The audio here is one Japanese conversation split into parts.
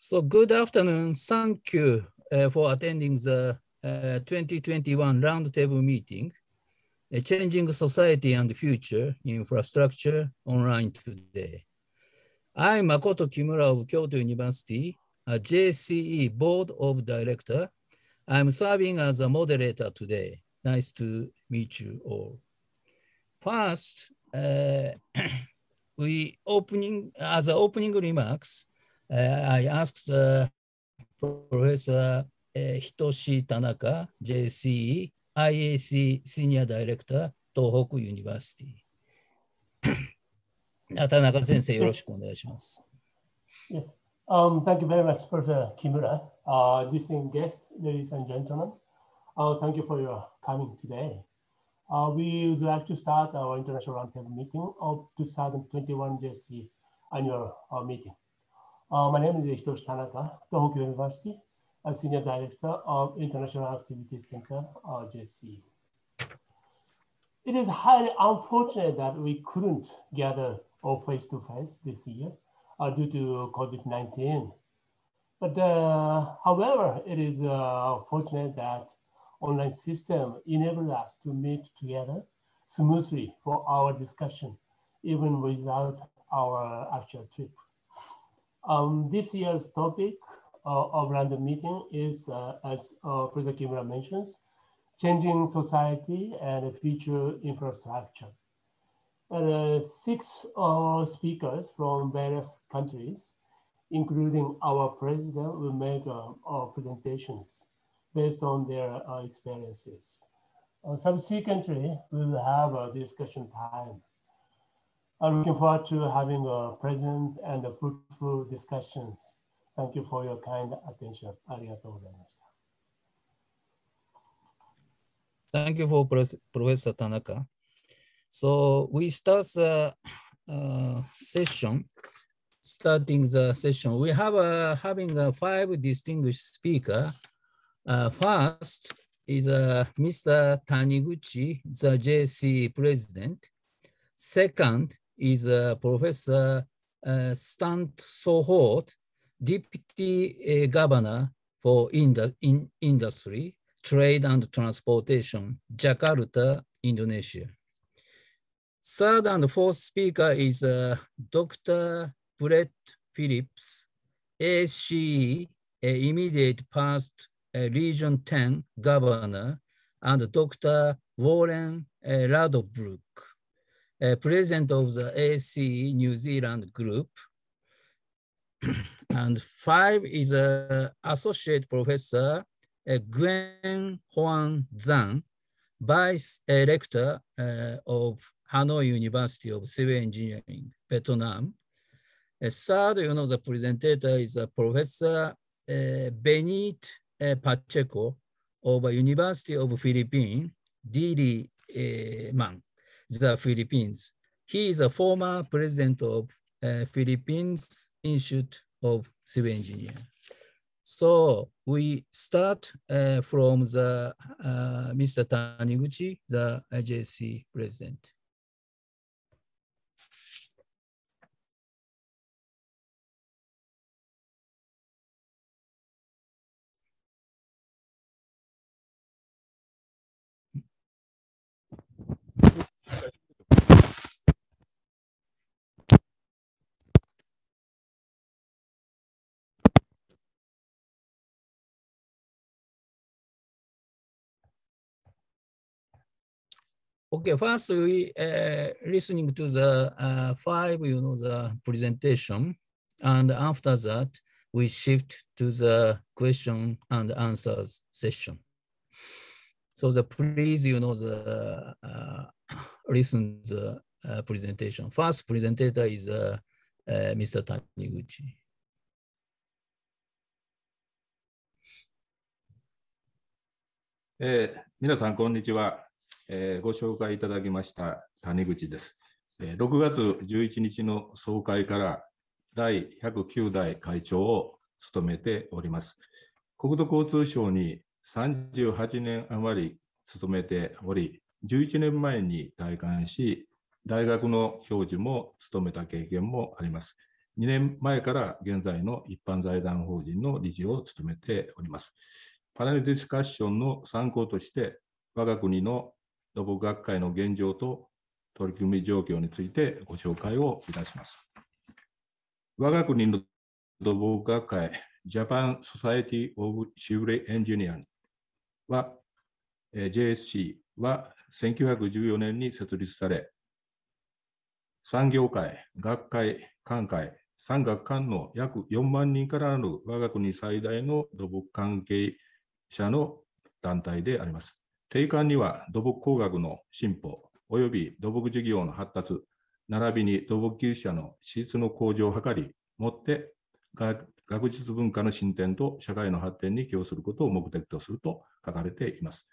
So good afternoon. Thank you uh, for attending the uh, 2021 roundtable meeting, uh, Changing Society and Future Infrastructure online today. I'm Makoto Kimura of Kyoto University, a JCE Board of Director. I'm serving as a moderator today. Nice to meet you all. First, uh, we opening as opening remarks, uh, I asked uh, Professor uh, Hitoshi Tanaka, JCE, IAC Senior Director, Tohoku University. 田中先生、よろしくお願いします。Yes. Um, thank you very much, Professor Kimura. Uh, distinguished guest, ladies and gentlemen, uh, thank you for your coming today. Uh, we would like to start our International Roundtable meeting of 2021 JC annual uh, meeting. Uh, my name is Ishtosh Tanaka, Tohoku University. a Senior Director of International Activity Center, RJC. It is highly unfortunate that we couldn't gather all face-to-face this year uh, due to COVID-19. But uh, however, it is uh, fortunate that online system enabled us to meet together smoothly for our discussion, even without our actual trip. Um, this year's topic uh, of random meeting is, uh, as uh, Professor Kimura mentions, changing society and future infrastructure. And, uh, six uh, speakers from various countries, including our president, will make uh, presentations based on their experiences. subsequently, we will have a discussion time I am looking forward to having a present and a fruitful discussions. Thank you for your kind attention. Thank you for Professor Tanaka. So we start the uh, session. Starting the session, we have uh, having uh, five distinguished speaker. Uh, first is uh, Mr. Taniguchi, the JC president. Second, is Professor uh, Stant Sohort, Deputy uh, Governor for in, in Industry, Trade and Transportation, Jakarta, Indonesia. Third and fourth speaker is uh, Dr. Brett Phillips, ACE, immediate past Region 10 Governor, and Dr. Warren Ladbrook, uh, president of the AC New Zealand group. and five is uh, associate professor uh, Gwen Huan Zhang, vice rector uh, of Hanoi University of Civil Engineering, Vietnam. A third, you know, the presenter is a Professor uh, Benit uh, Pacheco of University of Philippines, Dili uh, Man the Philippines. He is a former president of uh, Philippines Institute of Civil Engineering. So we start uh, from the uh, Mr. Taniguchi, the JC president. Okay, first we uh, listening to the uh, five, you know, the presentation, and after that we shift to the question and answers session. So the please, you know, the uh, listen the uh, presentation. First presenter is uh, uh Mr. Taniguchi. Eh, えー、ご紹介いただきました谷口です。え6月11日の総会から第109代会長を務めております。国土交通省に38年余り勤めており、11年前に退官し、大学の教授も務めた経験もあります。2年前から現在の一般財団法人の理事を務めております。パネルディスカッションの参考として、我が国の土木学会の現状と取り組み状況についてご紹介をいたします。我が国の土木学会、ジャパン・ソサエティ・オブ・シブレ・エンジニアは、JSC は1914年に設立され、産業界、学会、官会、産学官の約4万人からなる我が国最大の土木関係者の団体であります。定款には土木工学の進歩及び土木事業の発達、並びに土木技術者の資質の向上を図り、もって学術文化の進展と社会の発展に寄与することを目的とすると書かれています。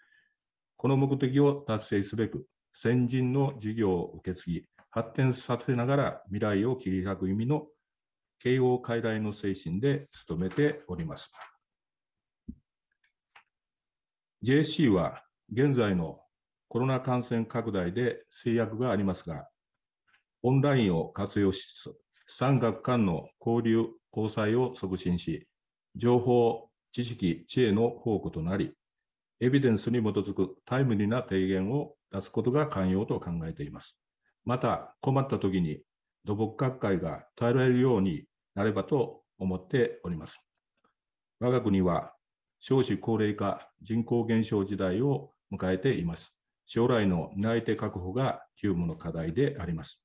この目的を達成すべく、先人の事業を受け継ぎ、発展させながら未来を切り開く意味の慶応傀儡の精神で努めております。JC は現在のコロナ感染拡大で制約がありますが、オンラインを活用しつつ、産学間の交流・交際を促進し、情報、知識、知恵の宝庫となり、エビデンスに基づくタイムリーな提言を出すことが肝要と考えています。また、困った時に土木学会が耐えられるようになればと思っております。我が国は少子高齢化、人口減少時代を迎えています。将来の担い手確保が急務の課題であります。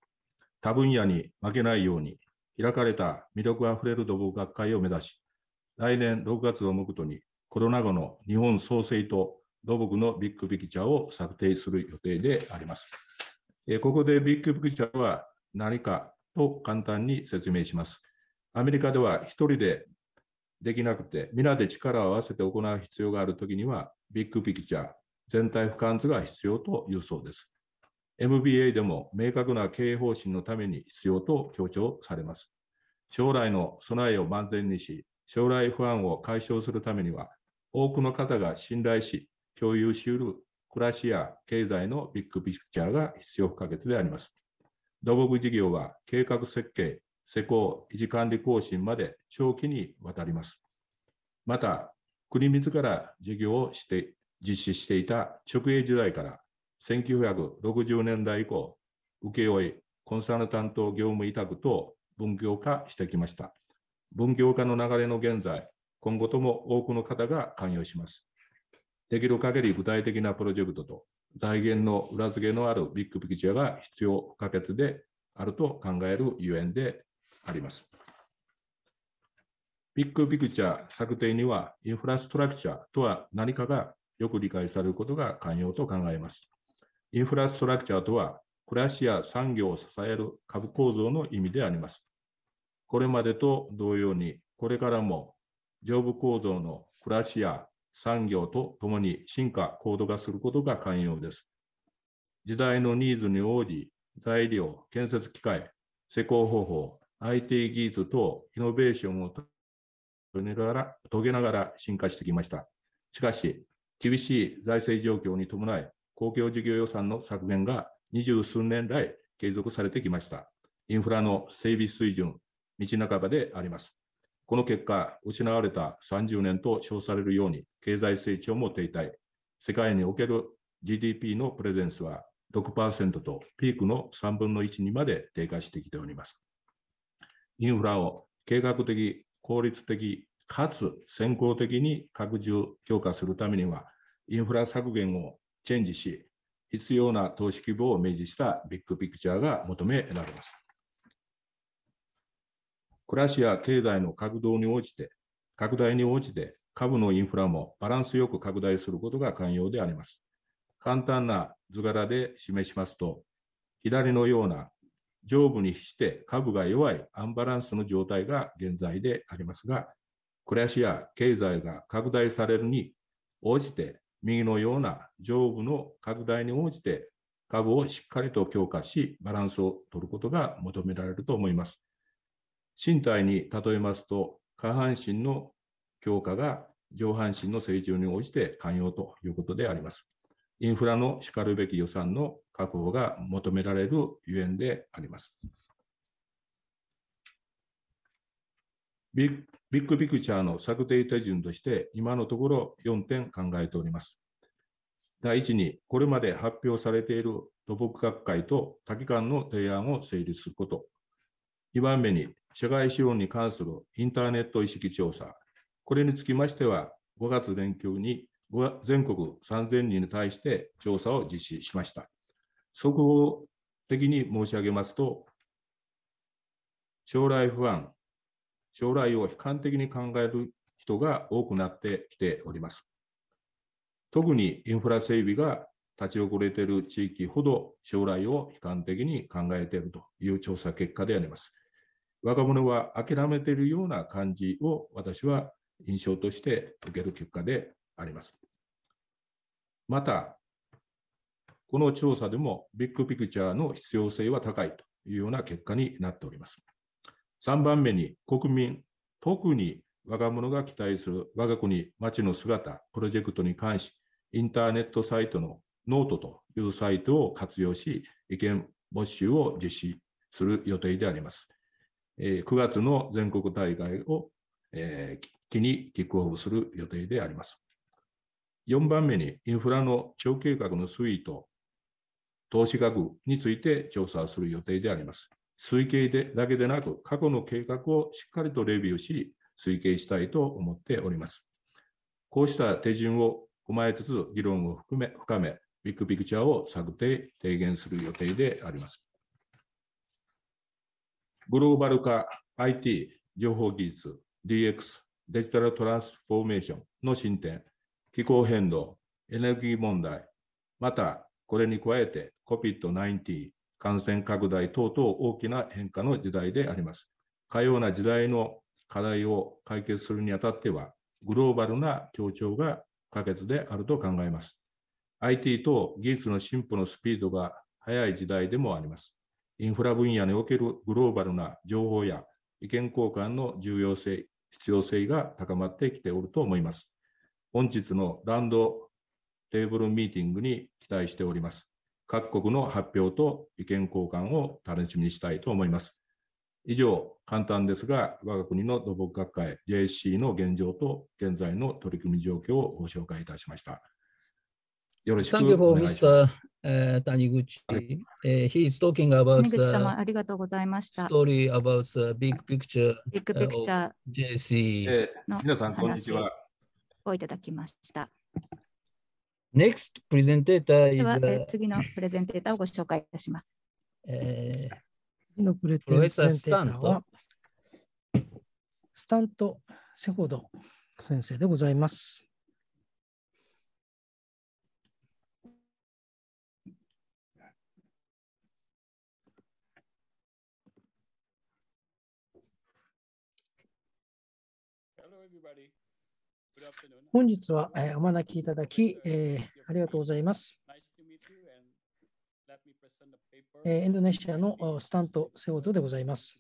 他分野に負けないように、開かれた魅力あふれる土木学会を目指し、来年6月を目途にコロナ後の日本創生と土木のビッグピクチャーを策定する予定であります。ここでビッグピクチャーは何かと簡単に説明します。アメリカでは1人でできなくて、皆で力を合わせて行う必要があるときには、ビッグピクチャー、全体俯瞰図が必要というそうです。MBA でも明確な経営方針のために必要と強調されます。将来の備えを万全にし、将来不安を解消するためには、多くの方が信頼し、共有しうる暮らしや経済のビッグピクチャーが必要不可欠であります。土木事業は計画設計、施工、維持管理更新まで長期にわたります。また、国自ら事業をして実施していた直営時代から1960年代以降、請負、コンサルタント業務委託等分業化してきました。分業化の流れの現在、今後とも多くの方が関与します。できる限り具体的なプロジェクトと財源の裏付けのあるビッグピクチャーが必要不可欠であると考えるゆえんであります。ビッグピクチャー策定にはインフラストラクチャーとは何かがよく理解されることが肝要と考えます。インフラストラクチャーとは、暮らしや産業を支える株構造の意味であります。これまでと同様に、これからも上部構造の暮らしや産業とともに進化、高度化することが肝要です。時代のニーズに応じ、材料、建設機械、施工方法、IT 技術等イノベーションを遂げながら進化してきました。しかし、厳しい財政状況に伴い、公共事業予算の削減が二十数年来継続されてきました。インフラの整備水準、道半ばであります。この結果、失われた30年と称されるように、経済成長も停滞、世界における GDP のプレゼンスは6%とピークの3分の1にまで低下してきております。インフラを計画的、効率的、かつ先行的に拡充、強化するためには、インフラ削減をチェンジし、必要な投資規模を明示したビッグピクチャーが求められます。暮らしや経済の拡動に応じて、拡大に応じて、株のインフラもバランスよく拡大することが肝要であります。簡単な図柄で示しますと、左のような上部に比して株が弱いアンバランスの状態が現在でありますが、暮らしや経済が拡大されるに応じて、右のような上部の拡大に応じて、株をしっかりと強化し、バランスを取ることが求められると思います。身体に例えますと、下半身の強化が上半身の成長に応じて寛容ということであります。インフラのしかるべき予算の確保が求められるゆえんであります。ビッグピクチャーの策定手順として、今のところ4点考えております。第1に、これまで発表されている土木学会と多機関の提案を成立すること。2番目に、社外資本に関するインターネット意識調査。これにつきましては、5月連休に全国3000人に対して調査を実施しました。速報的に申し上げますと、将来不安、将来を悲観的に考える人が多くなってきております。特にインフラ整備が立ち遅れている地域ほど将来を悲観的に考えているという調査結果であります。若者は諦めているような感じを私は印象として受ける結果であります。また、この調査でもビッグピクチャーの必要性は高いというような結果になっております。3番目に国民、特に若者が期待する我が国、町の姿、プロジェクトに関し、インターネットサイトのノートというサイトを活用し、意見募集を実施する予定であります。9月の全国大会を機にキックオフする予定であります。4番目にインフラの長計画の推移と投資額について調査する予定であります。推計でだけでなく、過去の計画をしっかりとレビューし、推計したいと思っております。こうした手順を踏まえつつ、議論を含め深め、ビッグピクチャーを策定、提言する予定であります。グローバル化、IT、情報技術、DX、デジタルトランスフォーメーションの進展、気候変動、エネルギー問題、またこれに加えて COVID-19、感染拡大等々大きな変化の時代であります。かような時代の課題を解決するにあたっては、グローバルな協調が可欠であると考えます。IT と技術の進歩のスピードが速い時代でもあります。インフラ分野におけるグローバルな情報や意見交換の重要性、必要性が高まってきておると思います。本日のランドテーブルミーティングに期待しております。各国の発表と意見交換を楽しみにしたいと思います。以上、簡単ですが、我が国の土木学会 JSC の現状と現在の取り組み状況をご紹介いたしました。よろしくお願いします。Uh, t a n i g u h h e s talking about uh, story about uh, big picture, big picture、uh, JC. 皆さん、こんにちは。をいただきました。Next p r e s e n t a r is では次のプレゼンテーターをご紹介いたします。えー次のプレゼンテータースタント・セホド先生でございます。本日は、えお招きいただき、えー、ありがとうございます。えー、インドネシアのスタント・セオドでございます。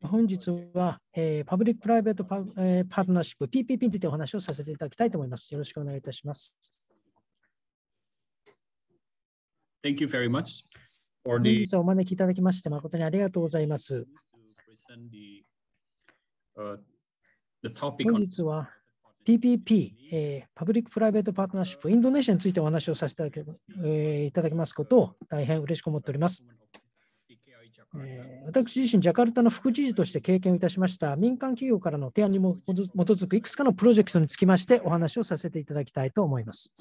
本日は、えー、パブリック・プライベートパ,、えー、パートナーシップ PPP についてお話をさせていただきたいと思います。よろしくお願いいたします。Thank you very much 本日はお招きいただきまして誠にありがとうございます。本日は t p p えー、パブリック・プライベート・パートナーシップ、インドネシアについてお話をさせていただ,、えー、いただきますことを大変嬉しく思っております。えー、私自身、ジャカルタの副知事として経験をいたしました民間企業からの提案にも基づくいくつかのプロジェクトにつきましてお話をさせていただきたいと思います。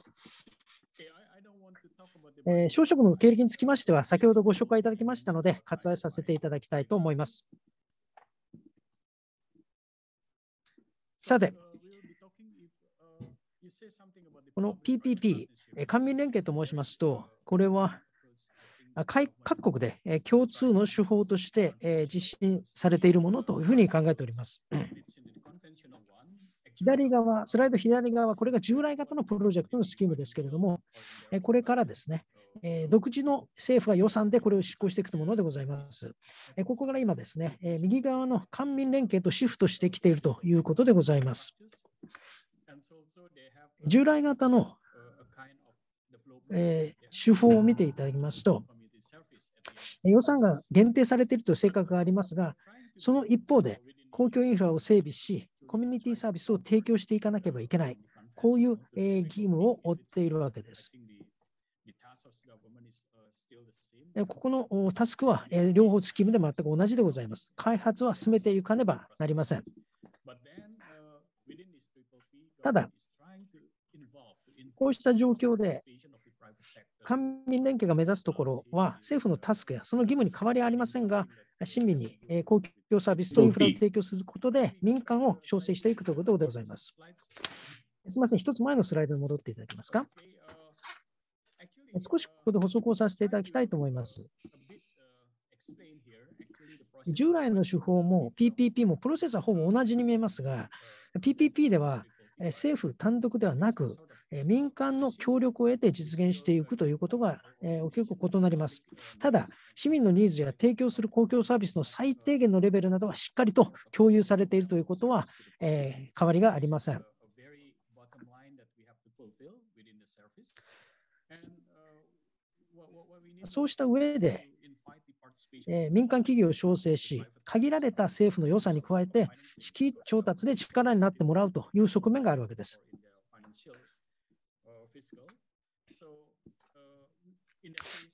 えー、小職の経歴につきましては、先ほどご紹介いただきましたので、割愛させていただきたいと思います。さて、この PPP、官民連携と申しますと、これは各国で共通の手法として実施されているものというふうに考えております。左側、スライド左側、これが従来型のプロジェクトのスキームですけれども、これからですね、独自の政府が予算でこれを執行していくものでございます。ここから今ですね、右側の官民連携とシフトしてきているということでございます。従来型の、え手法を見ていただきますと、予算が限定されているという性格がありますが、その一方で公共インフラを整備し、コミュニティサービスを提供していかなければいけない、こういう、え義務を負っているわけです。ここのタスクは両方スキームで全く同じでございます。開発は進めていかねばなりません。ただ、こうした状況で官民連携が目指すところは、政府のタスクやその義務に変わりありませんが、市民に公共サービスとインフラを提供することで、民間を調整していくということでございます。すみません、一つ前のスライドに戻っていただけますか。少しここで補足をさせていただきたいと思います。従来の手法も PPP もプロセスはほぼ同じに見えますが、PPP では政府単独ではなく、民間の協力を得て実現していくということが結構異なります。ただ、市民のニーズや提供する公共サービスの最低限のレベルなどはしっかりと共有されているということは変わりがありません。そうした上で、え民間企業を招請し、限られた政府の予算に加えて、資金調達で力になってもらうという側面があるわけです。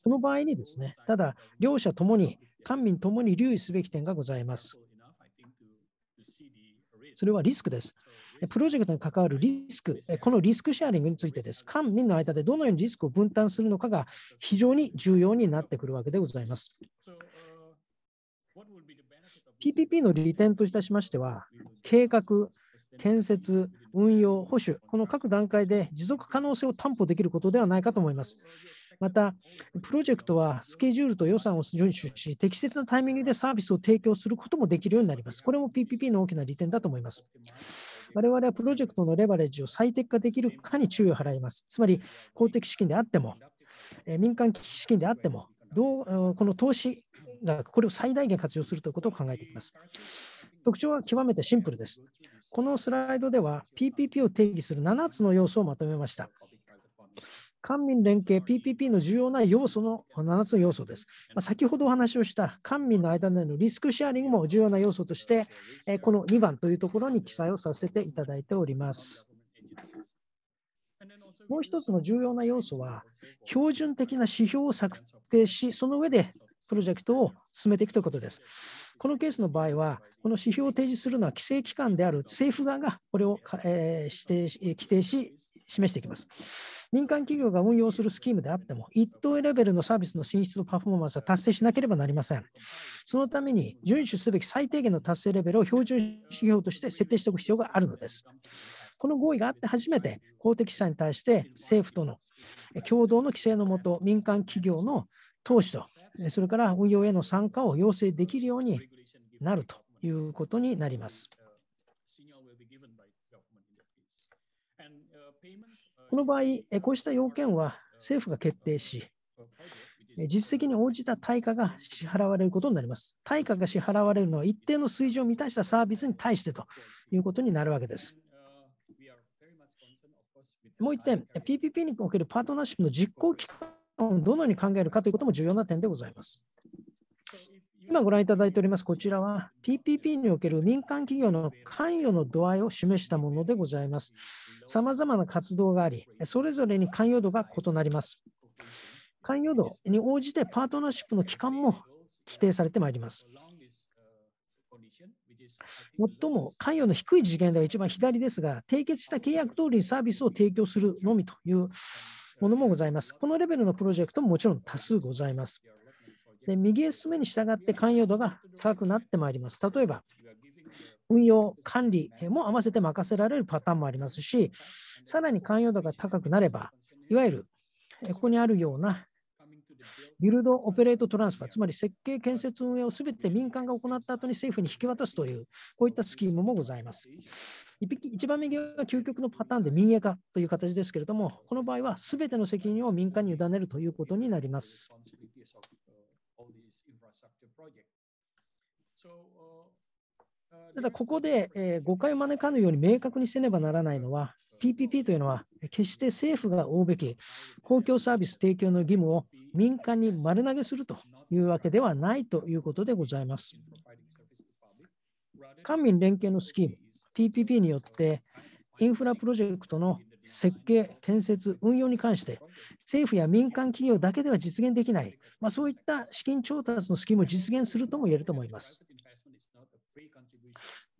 その場合にですね、ただ、両者ともに、官民ともに留意すべき点がございます。それはリスクです。プロジェクトに関わるリスク、このリスクシェアリングについてです。官民の間でどのようにリスクを分担するのかが非常に重要になってくるわけでございます。PPP の利点といたしましては、計画、建設、運用、保守、この各段階で持続可能性を担保できることではないかと思います。また、プロジェクトはスケジュールと予算を遵守し、適切なタイミングでサービスを提供することもできるようになります。これも PPP の大きな利点だと思います。我々はプロジェクトのレバレッジを最適化できるかに注意を払います。つまり、公的資金であっても、民間資金であっても、どうこの投資がこれを最大限活用するということを考えていきます。特徴は極めてシンプルです。このスライドでは PPP を定義する7つの要素をまとめました。官民連携 PPP の重要な要素の7つの要素です。まあ、先ほどお話をした官民の間でのリスクシェアリングも重要な要素として、えこの2番というところに記載をさせていただいております。もう一つの重要な要素は、標準的な指標を策定し、その上でプロジェクトを進めていくということです。このケースの場合は、この指標を提示するのは規制機関である政府側がこれを、えー、指定し規定し、示していきます。民間企業が運用するスキームであっても、一等レベルのサービスの進出とパフォーマンスは達成しなければなりません。そのために、遵守すべき最低限の達成レベルを標準指標として設定しておく必要があるのです。この合意があって初めて公的資産に対して政府との共同の規制のもと、民間企業の投資と、それから運用への参加を要請できるようになるということになります。この場合、こうした要件は政府が決定し、実績に応じた対価が支払われることになります。対価が支払われるのは一定の水準を満たしたサービスに対してということになるわけです。もう1点、PPP におけるパートナーシップの実行期間どのように考えるかということも重要な点でございます。今ご覧いただいております、こちらは PPP における民間企業の関与の度合いを示したものでございます。さまざまな活動があり、それぞれに関与度が異なります。関与度に応じてパートナーシップの期間も規定されてまいります。最も関与の低い次元では一番左ですが、締結した契約通りにサービスを提供するのみというものもございます。このレベルのプロジェクトももちろん多数ございます。で右へ進めに従って関与度が高くなってまいります。例えば、運用、管理も合わせて任せられるパターンもありますし、さらに関与度が高くなれば、いわゆるここにあるようなビルド・オペレート・トランスファー、つまり設計、建設、運営をすべて民間が行った後に政府に引き渡すという、こういったスキームもございます。一番右は究極のパターンで民営化という形ですけれども、この場合はすべての責任を民間に委ねるということになります。ただ、ここで、え誤解を招かぬように明確にせねばならないのは、PPP というのは、決して政府が負うべき公共サービス提供の義務を民間に丸投げするというわけではないということでございます。官民連携のスキーム、PPP によって、インフラプロジェクトの設計、建設、運用に関して、政府や民間企業だけでは実現できない、まあ、そういった資金調達のスキームを実現するとも言えると思います。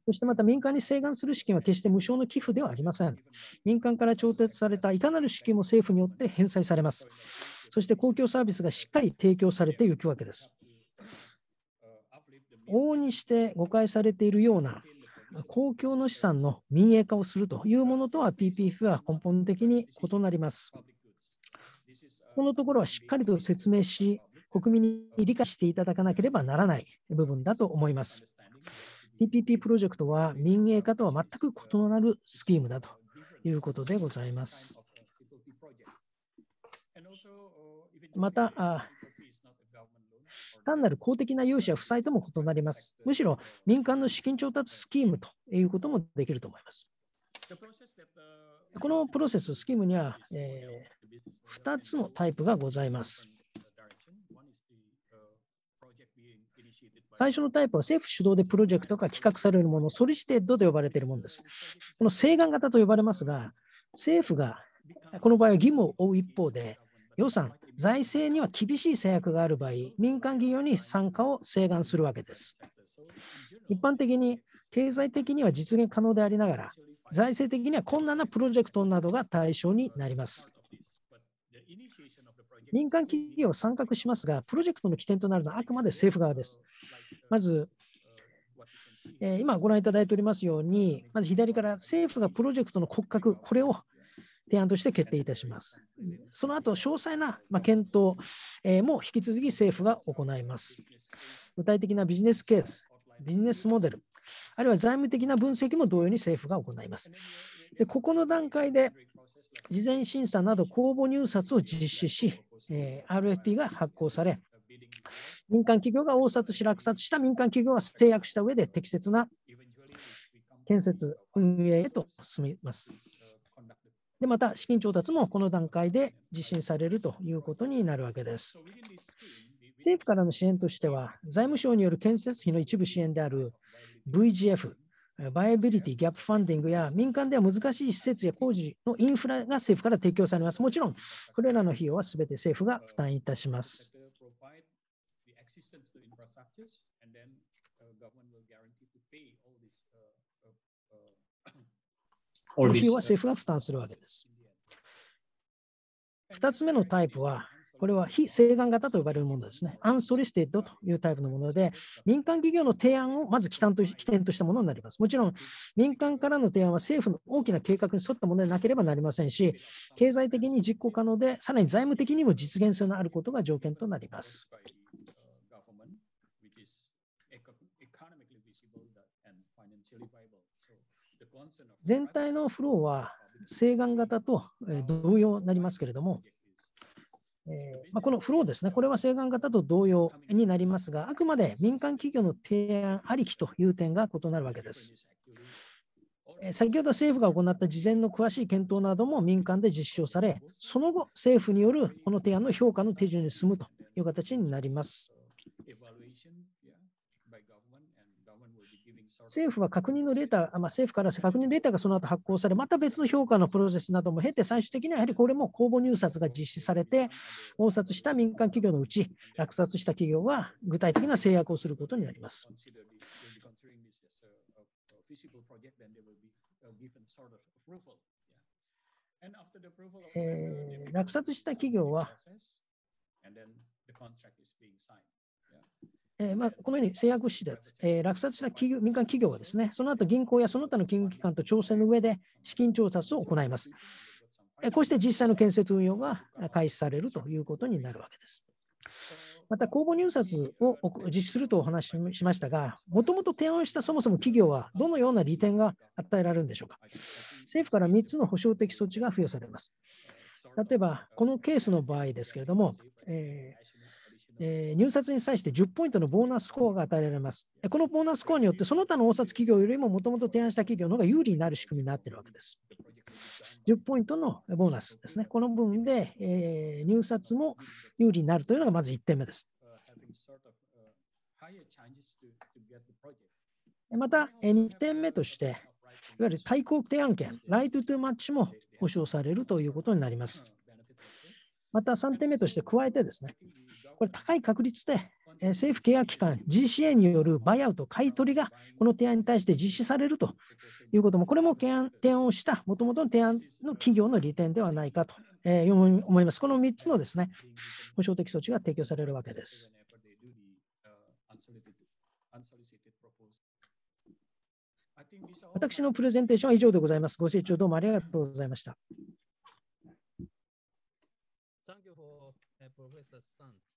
そしてまた民間に請願する資金は決して無償の寄付ではありません。民間から調達されたいかなる資金も政府によって返済されます。そして公共サービスがしっかり提供されていくわけです。往々にして誤解されているような公共の資産の民営化をするというものとは PPF は根本的に異なります。このところはしっかりと説明し、国民に理解していただかなければならない部分だと思います。PPP プロジェクトは民営化とは全く異なるスキームだということでございます。また、あ単なる公的な融資や負債とも異なります。むしろ民間の資金調達スキームということもできると思います。このプロセス、スキームには、えー、2つのタイプがございます。最初のタイプは政府主導でプロジェクトが企画されるもの、ソリシテッドと呼ばれているものです。この請願型と呼ばれますが、政府がこの場合は義務を負う一方で、予算、財政には厳しい制約がある場合、民間企業に参加を請願するわけです。一般的に経済的には実現可能でありながら、財政的には困難なプロジェクトなどが対象になります。民間企業は参画しますが、プロジェクトの起点となるのはあくまで政府側です。まず、えー、今ご覧いただいておりますように、まず左から政府がプロジェクトの骨格、これを提案として決定いたします。その後、詳細な検討も引き続き政府が行います。具体的なビジネスケース、ビジネスモデル、あるいは財務的な分析も同様に政府が行います。でここの段階で、事前審査など公募入札を実施し、え RFP が発行され、民間企業が応札し落札した民間企業が制約した上で適切な建設運営へと進みます。で、また資金調達もこの段階で実施されるということになるわけです。政府からの支援としては、財務省による建設費の一部支援である VGF、バイアビリティギャップファンディングや民間では難しい施設や工事のインフラが政府から提供されます。もちろん、これらの費用はすべて政府が負担いたします。費は政府が負担するわけです。2つ目のタイプは、これは非請願型と呼ばれるものですね。アンソリステッドというタイプのもので、民間企業の提案をまず起点としたものになります。もちろん、民間からの提案は政府の大きな計画に沿ったものでなければなりませんし、経済的に実行可能で、さらに財務的にも実現性のあることが条件となります。全体のフローは請願型と同様になりますけれども、えーまこのフローですね、これは請願型と同様になりますが、あくまで民間企業の提案ありきという点が異なるわけです。え先ほど政府が行った事前の詳しい検討なども民間で実証され、その後、政府によるこの提案の評価の手順に進むという形になります。政府は確認のレーター、まあ、政府から確認レーターがその後発行され、また別の評価のプロセスなども経て、最終的にはやはりこれも公募入札が実施されて、応札した民間企業のうち、落札した企業は具体的な制約をすることになります。えー、落札した企業は、えー、まあ、このように制約資で、えー、落札した企業民間企業はですね、その後銀行やその他の金融機関と調整の上で資金調達を行います。えー、こうして実際の建設運用が開始されるということになるわけです。また公募入札を実施するとお話ししましたが、もともと提案したそもそも企業はどのような利点が与えられるんでしょうか。政府から3つの保障的措置が付与されます。例えば、このケースの場合ですけれども、えー、えー、入札に際して10ポイントのボーナススコアが与えられます。このボーナススコアによって、その他の応札企業よりももともと提案した企業の方が有利になる仕組みになっているわけです。10ポイントのボーナスですね。この部分で、えー、入札も有利になるというのがまず1点目です。また、2点目として、いわゆる対抗提案権、ライトトゥマッチも保証されるということになります。また3点目として加えてですね、これ高い確率で政府契約機関 GCA によるバイアウト買い取りがこの提案に対して実施されるということも、これも提案提案をしたもともとの提案の企業の利点ではないかと思います。この3つのですね、保障的措置が提供されるわけです。私のプレゼンテーションは以上でございます。ご清聴どうもありがとうございました。Thank you for Professor s t n t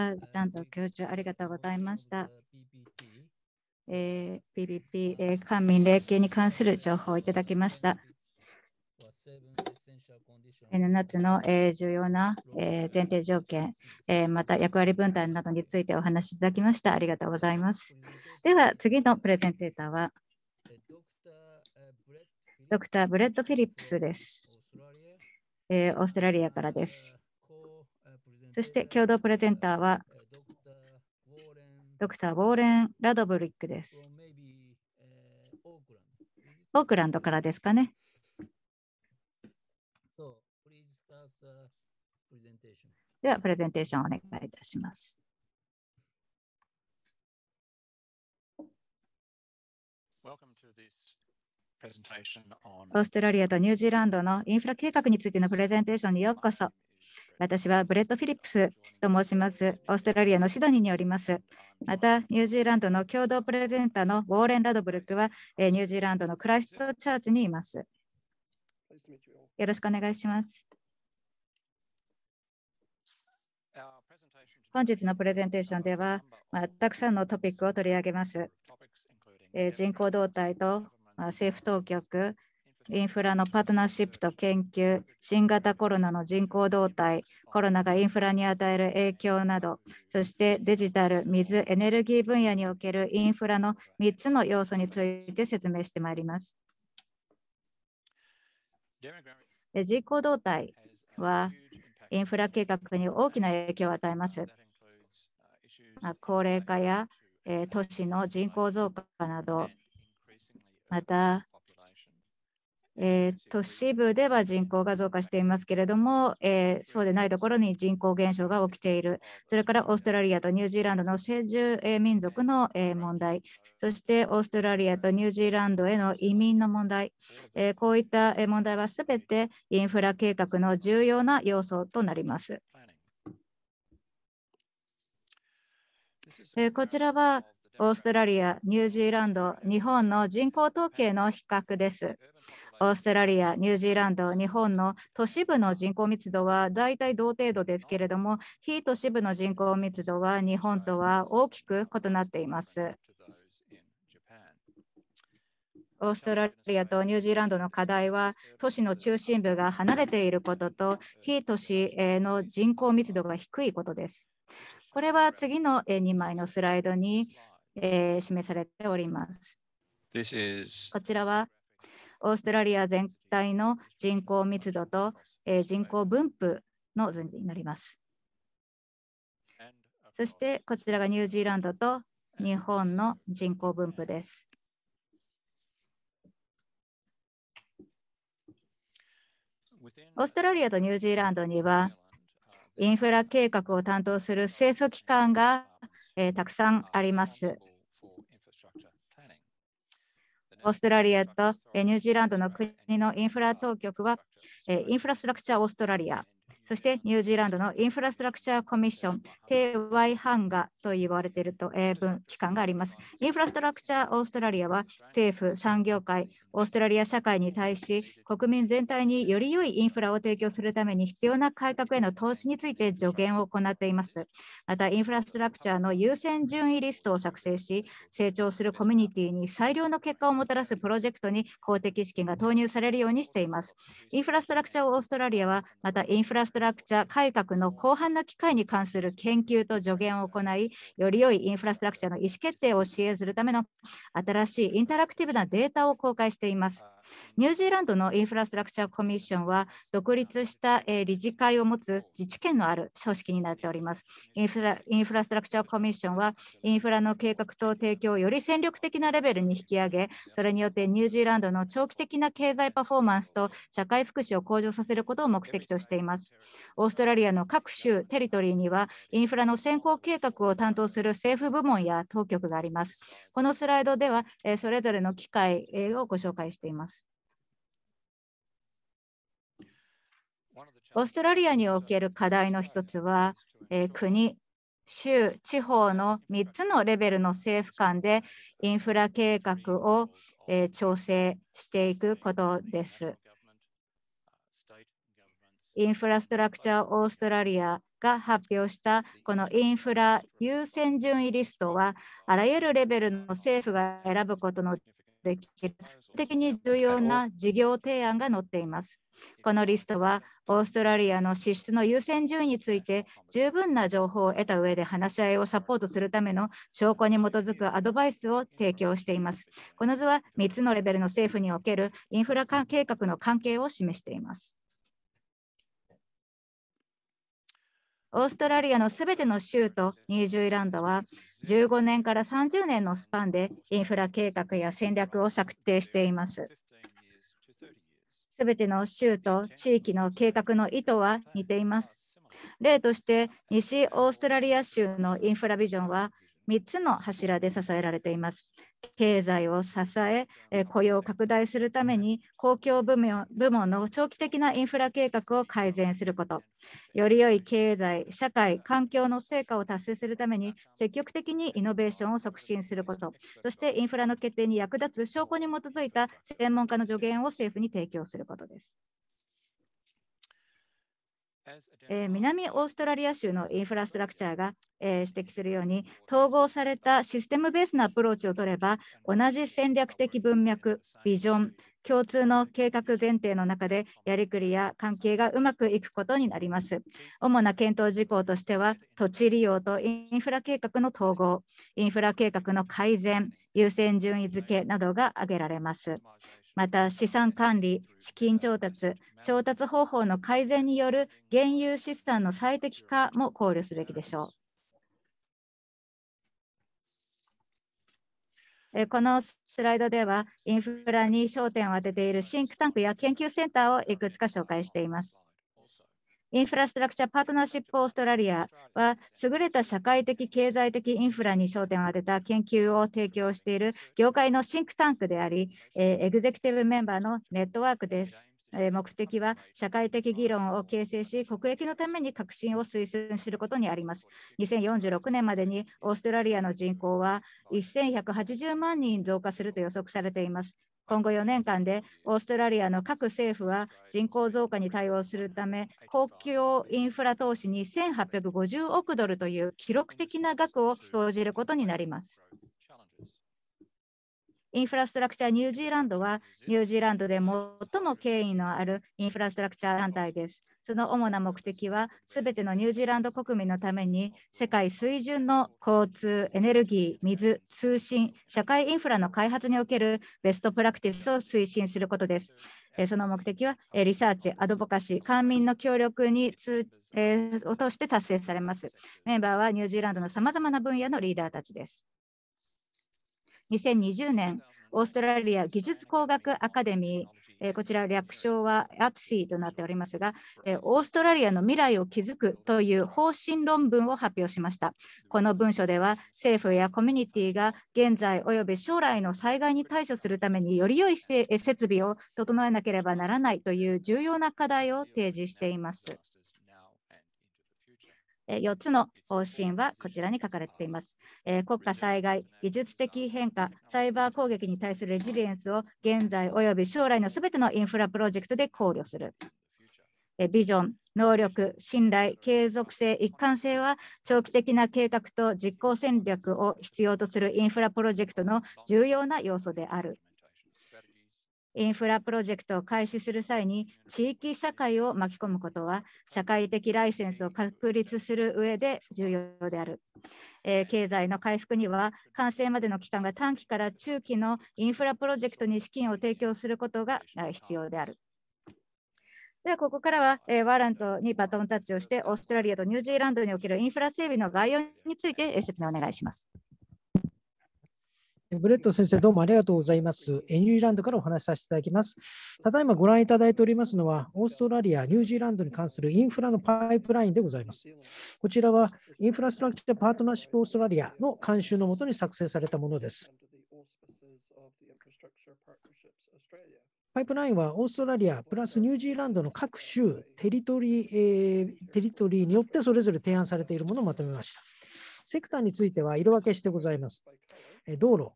あちゃんと教授ありがとうございました。えー、p p えー、官民連携に関する情報をいただきました。7つの、えー、重要な、えー、前提条件、えー、また役割分担などについてお話しいただきました。ありがとうございます。では次のプレゼンテーターは、ドクター・ブレッド・フィリップスです。えー、オーストラリアからです。そして共同プレゼンターはドクター・ウォーレン・ラドブリックです。オークランドからですかね。では、プレゼンテーションをお願いいたします。オーストラリアとニュージーランドのインフラ計画についてのプレゼンテーションにようこそ。私はブレッド・フィリップスと申します。オーストラリアのシドニーにおります。また、ニュージーランドの共同プレゼンターのウォーレン・ラドブルクは、えニュージーランドのクライストチャージにいます。よろしくお願いします。本日のプレゼンテーションでは、まあ、たくさんのトピックを取り上げます。え人口動態と、あ、政府当局、インフラのパートナーシップと研究、新型コロナの人口動態、コロナがインフラに与える影響など、そしてデジタル、水、エネルギー分野におけるインフラの3つの要素について説明してまいります。人口動態はインフラ計画に大きな影響を与えます。高齢化や都市の人口増加など、またえー、都市部では人口が増加していますけれども、えー、そうでないところに人口減少が起きている、それからオーストラリアとニュージーランドの先住民族の問題、そしてオーストラリアとニュージーランドへの移民の問題、えー、こういった問題はすべてインフラ計画の重要な要素となります。えこちらはオーストラリア、ニュージーランド、日本の人口統計の比較です。オーストラリア、ニュージーランド、日本の都市部の人口密度は大体同程度ですけれども、非都市部の人口密度は日本とは大きく異なっています。オーストラリアとニュージーランドの課題は、都市の中心部が離れていることと、非都市の人口密度が低いことです。これは次の2枚のスライドに示されております。こちらはオーストラリア全体の人口密度と、えー、人口分布の図になります。そしてこちらがニュージーランドと日本の人口分布です。オーストラリアとニュージーランドにはインフラ計画を担当する政府機関が、えー、たくさんあります。オーストラリアとニュージーランドの国のインフラ当局は、インフラストラクチャーオーストラリア、そしてニュージーランドのインフラストラクチャーコミッション、TY ハンガと言われていると英文機関があります。インフラストラクチャーオーストラリアは政府、産業界、オーストラリア社会に対し、国民全体により良いインフラを提供するために必要な改革への投資について助言を行っています。また、インフラストラクチャーの優先順位リストを作成し、成長するコミュニティに最良の結果をもたらすプロジェクトに公的資金が投入されるようにしています。インフラストラクチャーオーストラリアは、またインフラストラクチャー改革の広範な機会に関する研究と助言を行い、より良いインフラストラクチャーの意思決定を支援するための新しいインタラクティブなデータを公開してしています。ニュージーランドのインフラストラクチャーコミッションは独立した、えー、理事会を持つ自治権のある組織になっております。インフラインフラストラクチャーコミッションはインフラの計画と提供をより戦力的なレベルに引き上げ、それによってニュージーランドの長期的な経済パフォーマンスと社会福祉を向上させることを目的としています。オーストラリアの各州、テリトリーにはインフラの先行計画を担当する政府部門や当局があります。このスライドでは、えー、それぞれの機会をご紹介しています。オーストラリアにおける課題の一つは、えー、国、州、地方の3つのレベルの政府間でインフラ計画を、えー、調整していくことです。インフラストラクチャーオーストラリアが発表したこのインフラ優先順位リストはあらゆるレベルの政府が選ぶことのできる的に重要な事業提案が載っています。このリストはオーストラリアの支出の優先順位について十分な情報を得た上で話し合いをサポートするための証拠に基づくアドバイスを提供しています。この図は3つのレベルの政府におけるインフラ計画の関係を示しています。オーストラリアのすべての州とニュージーランドは15年から30年のスパンでインフラ計画や戦略を策定しています。すべての州と地域の計画の意図は似ています。例として西オーストラリア州のインフラビジョンは3つの柱で支えられています。経済を支え、雇用を拡大するために公共部門の長期的なインフラ計画を改善すること、より良い経済、社会、環境の成果を達成するために積極的にイノベーションを促進すること、そしてインフラの決定に役立つ証拠に基づいた専門家の助言を政府に提供することです。え南オーストラリア州のインフラストラクチャーが、え指摘するように統合されたシステムベースのアプローチを取れば同じ戦略的文脈ビジョン共通の計画前提の中でやりくりや関係がうまくいくことになります主な検討事項としては土地利用とインフラ計画の統合インフラ計画の改善優先順位付けなどが挙げられますまた資産管理、資金調達、調達方法の改善による原油資産の最適化も考慮すべきでしょう。このスライドでは、インフラに焦点を当てているシンクタンクや研究センターをいくつか紹介しています。インフラストラクチャーパートナーシップオーストラリアは優れた社会的経済的インフラに焦点を当てた研究を提供している業界のシンクタンクであり、えエグゼクティブメンバーのネットワークです。目的は社会的議論を形成し、国益のために革新を推進することにあります。2046年までにオーストラリアの人口は1180万人増加すると予測されています。今後4年間でオーストラリアの各政府は人口増加に対応するため公共インフラ投資に1850億ドルという記録的な額を投じることになります。インフラストラクチャーニュージーランドはニュージーランドで最も権威のあるインフラストラクチャー団体です。その主な目的は、すべてのニュージーランド国民のために、世界水準の交通、エネルギー、水、通信、社会インフラの開発におけるベストプラクティスを推進することです。その目的は、リサーチ、アドボカシー、官民の協力に通えー、を通して達成されます。メンバーはニュージーランドのさまざまな分野のリーダーたちです。2020年、オーストラリア技術工学アカデミーえー、こちら略称は ATSI となっておりますが、えー、オーストラリアの未来を築くという方針論文を発表しました。この文書では政府やコミュニティが現在及び将来の災害に対処するためにより良い設備を整えなければならないという重要な課題を提示しています。4つの方針はこちらに書かれています。国家災害、技術的変化、サイバー攻撃に対するレジリエンスを現在及び将来のすべてのインフラプロジェクトで考慮する。ビジョン、能力、信頼、継続性、一貫性は長期的な計画と実行戦略を必要とするインフラプロジェクトの重要な要素である。インフラプロジェクトを開始する際に地域社会を巻き込むことは社会的ライセンスを確立する上で重要である、えー、経済の回復には完成までの期間が短期から中期のインフラプロジェクトに資金を提供することが必要であるではここからは、えー、ワラントにバトンタッチをしてオーストラリアとニュージーランドにおけるインフラ整備の概要について、えー、説明お願いします。ブレッド先生、どうもありがとうございます。ニュージーランドからお話しさせていただきます。ただいまご覧いただいておりますのは、オーストラリア、ニュージーランドに関するインフラのパイプラインでございます。こちらは、インフラストラクチャーパートナーシップオーストラリアの監修のもとに作成されたものです。パイプラインはオーストラリアプラスニュージーランドの各州、テリトリー、えー、テリトリーによってそれぞれ提案されているものをまとめました。セクターについては色分けしてございます。道路、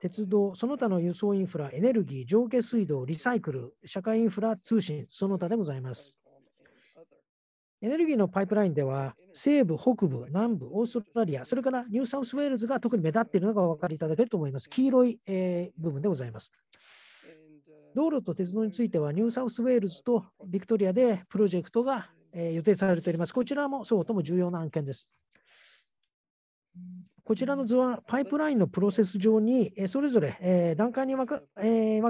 鉄道、その他の輸送インフラ、エネルギー、上下水道、リサイクル、社会インフラ、通信、その他でございます。エネルギーのパイプラインでは、西部、北部、南部、オーストラリア、それからニューサウスウェールズが特に目立っているのがお分かりいただけると思います。黄色い、えー、部分でございます。道路と鉄道については、ニューサウスウェールズとビクトリアでプロジェクトが、えー、予定されております。こちらもそうとも重要な案件です。こちらの図はパイプラインのプロセス上にそれぞれ段階に分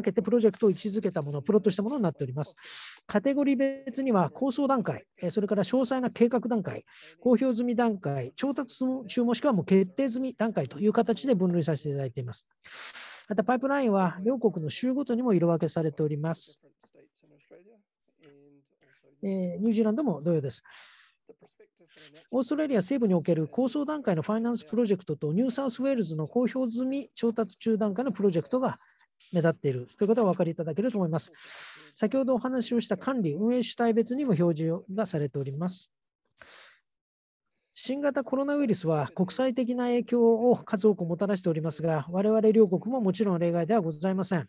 けてプロジェクトを位置づけたもの、プロットしたものになっております。カテゴリー別には構想段階、それから詳細な計画段階、公表済み段階、調達中もしくはもう決定済み段階という形で分類させていただいています。またパイプラインは両国の州ごとにも色分けされております。ニュージーランドも同様です。オーストラリア西部における構想段階のファイナンスプロジェクトとニューサウスウェールズの公表済み調達中段階のプロジェクトが目立っているということがお分かりいただけると思います。先ほどお話をした管理、運営主体別にも表示がされております。新型コロナウイルスは国際的な影響を数多くもたらしておりますが、我々両国ももちろん例外ではございません。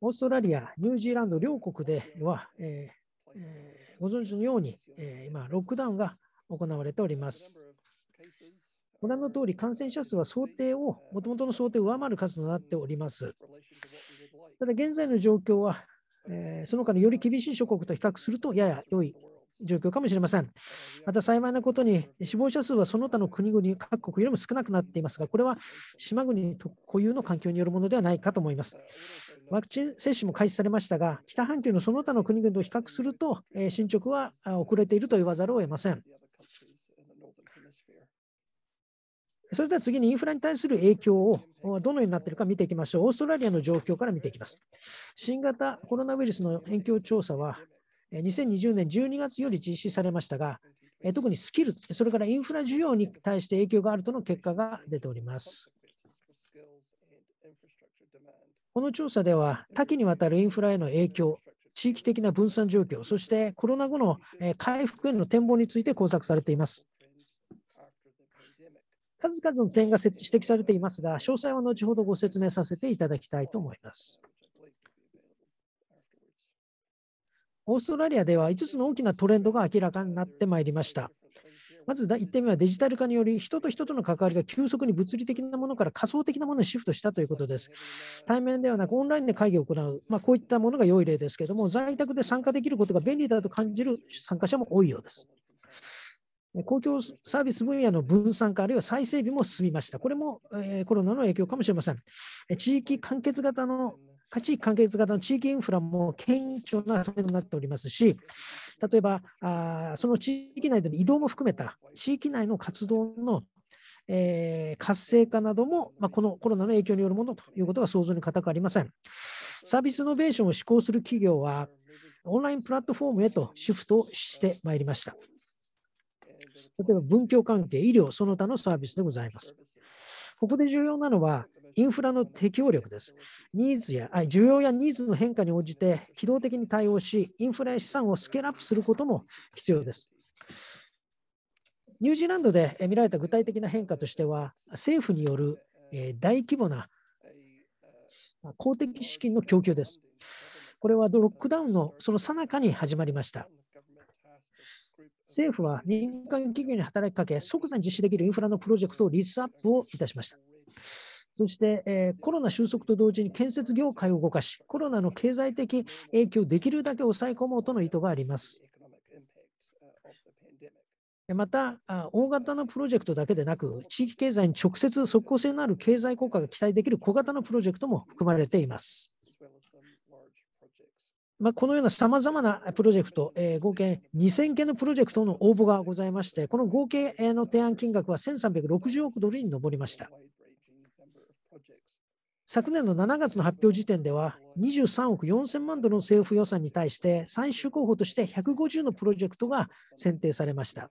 オーストラリア、ニュージーランド両国では、えーえーご存知のように、えー、今、ロックダウンが行われております。ご覧の通り、感染者数は想定を、もともとの想定を上回る数となっております。ただ、現在の状況は、えー、その他のより厳しい諸国と比較すると、やや良い状況かもしれません。また幸いなことに死亡者数はその他の国々各国よりも少なくなっていますが、これは島国固有の環境によるものではないかと思います。ワクチン接種も開始されましたが、北半球のその他の国々と比較すると、進捗は遅れていると言わざるを得ません。それでは次にインフラに対する影響をどのようになっているか見ていきましょう。オーストラリアの状況から見ていきます。新型コロナウイルスの影響調査は2020年12月より実施されましたが、特にスキル、それからインフラ需要に対して影響があるとの結果が出ております。この調査では、多岐にわたるインフラへの影響、地域的な分散状況、そしてコロナ後の回復への展望について工作されています。数々の点が指摘されていますが、詳細は後ほどご説明させていただきたいと思います。オーストラリアでは5つの大きなトレンドが明らかになってまいりました。まず1点目はデジタル化により人と人との関わりが急速に物理的なものから仮想的なものにシフトしたということです。対面ではなくオンラインで会議を行う、まあ、こういったものが良い例ですけれども、在宅で参加できることが便利だと感じる参加者も多いようです。公共サービス分野の分散化、あるいは再整備も進みました。これも、えコロナの影響かもしれません。地域完結型の地域完結型の地域インフラも顕著なそれになっておりますし、例えばあその地域内での移動も含めた地域内の活動のえー、活性化なども、まあ、このコロナの影響によるものということが想像に難くありません。サービスイノベーションを施行する企業は、オンラインプラットフォームへとシフトしてまいりました。例えば文教関係、医療、その他のサービスでございます。ここで重要なのは、インフラの適応力です。ニーズや、需要やニーズの変化に応じて、機動的に対応し、インフラや資産をスケールアップすることも必要です。ニュージーランドで見られた具体的な変化としては、政府による大規模な公的資金の供給です。これはロックダウンのその最中に始まりました。政府は民間企業に働きかけ、即座に実施できるインフラのプロジェクトをリストアップをいたしました。そして、えー、コロナ収束と同時に建設業界を動かし、コロナの経済的影響をできるだけ抑え込もうとの意図があります。また、大型のプロジェクトだけでなく、地域経済に直接即効性のある経済効果が期待できる小型のプロジェクトも含まれています。まあ、このようなさまざまなプロジェクト、えー、合計2000件のプロジェクトの応募がございまして、この合計の提案金額は1360億ドルに上りました。昨年の7月の発表時点では、23億4000万ドルの政府予算に対して、最終候補として150のプロジェクトが選定されました。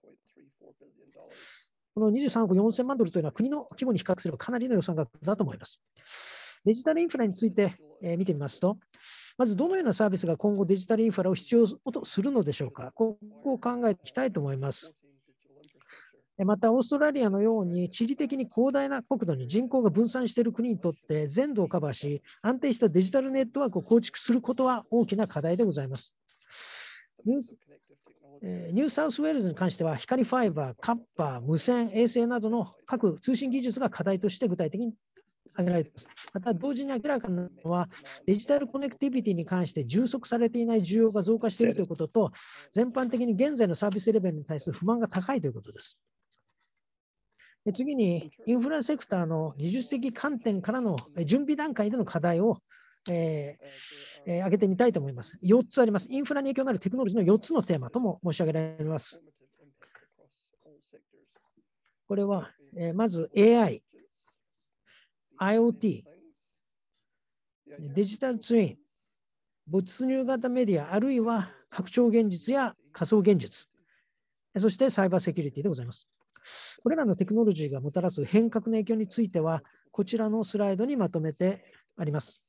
この23億4000万ドルというのは、国の規模に比較すればかなりの予算額だと思います。デジタルインフラについて、え見てみますと、まずどのようなサービスが今後デジタルインフラを必要とするのでしょうか。ここを考えていきたいと思います。また、オーストラリアのように地理的に広大な国土に人口が分散している国にとって全土をカバーし、安定したデジタルネットワークを構築することは大きな課題でございます。ニュースニューサウスウェールズに関しては、光ファイバー、カッパー、無線、衛星などの各通信技術が課題として具体的に考げられています。また、同時に明らかなのは、デジタルコネクティビティに関して充足されていない需要が増加しているということと、全般的に現在のサービスレベルに対する不満が高いということです。で次に、インフラセクターの技術的観点からの準備段階での課題を、えーえー、挙げてみたいと思います。4つあります。インフラに影響のあるテクノロジーの4つのテーマとも申し上げられます。これは、えー、まず AI、IoT、デジタルツイン、没入型メディア、あるいは拡張現実や仮想現実、そしてサイバーセキュリティでございます。これらのテクノロジーがもたらす変革の影響については、こちらのスライドにまとめてあります。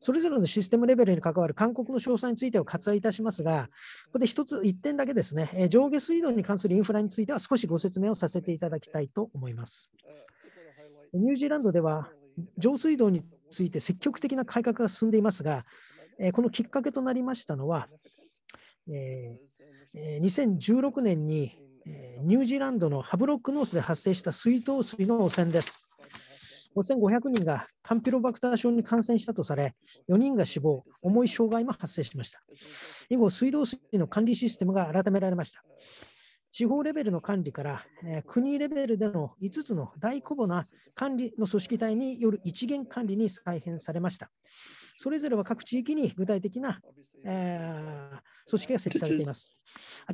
それぞれのシステムレベルに関わる勧告の詳細については割愛いたしますが、ここで一つ、一点だけですね、え上下水道に関するインフラについては少しご説明をさせていただきたいと思います。ニュージーランドでは、上水道について積極的な改革が進んでいますが、えこのきっかけとなりましたのは、え2016年にニュージーランドのハブロックノースで発生した水道水の汚染です。5500人がカンピロバクター症に感染したとされ、4人が死亡、重い障害も発生しました。以後、水道水の管理システムが改められました。地方レベルの管理から、え国レベルでの5つの大規模な管理の組織体による一元管理に再編されました。それぞれは各地域に具体的な、えー、組織が設置されています。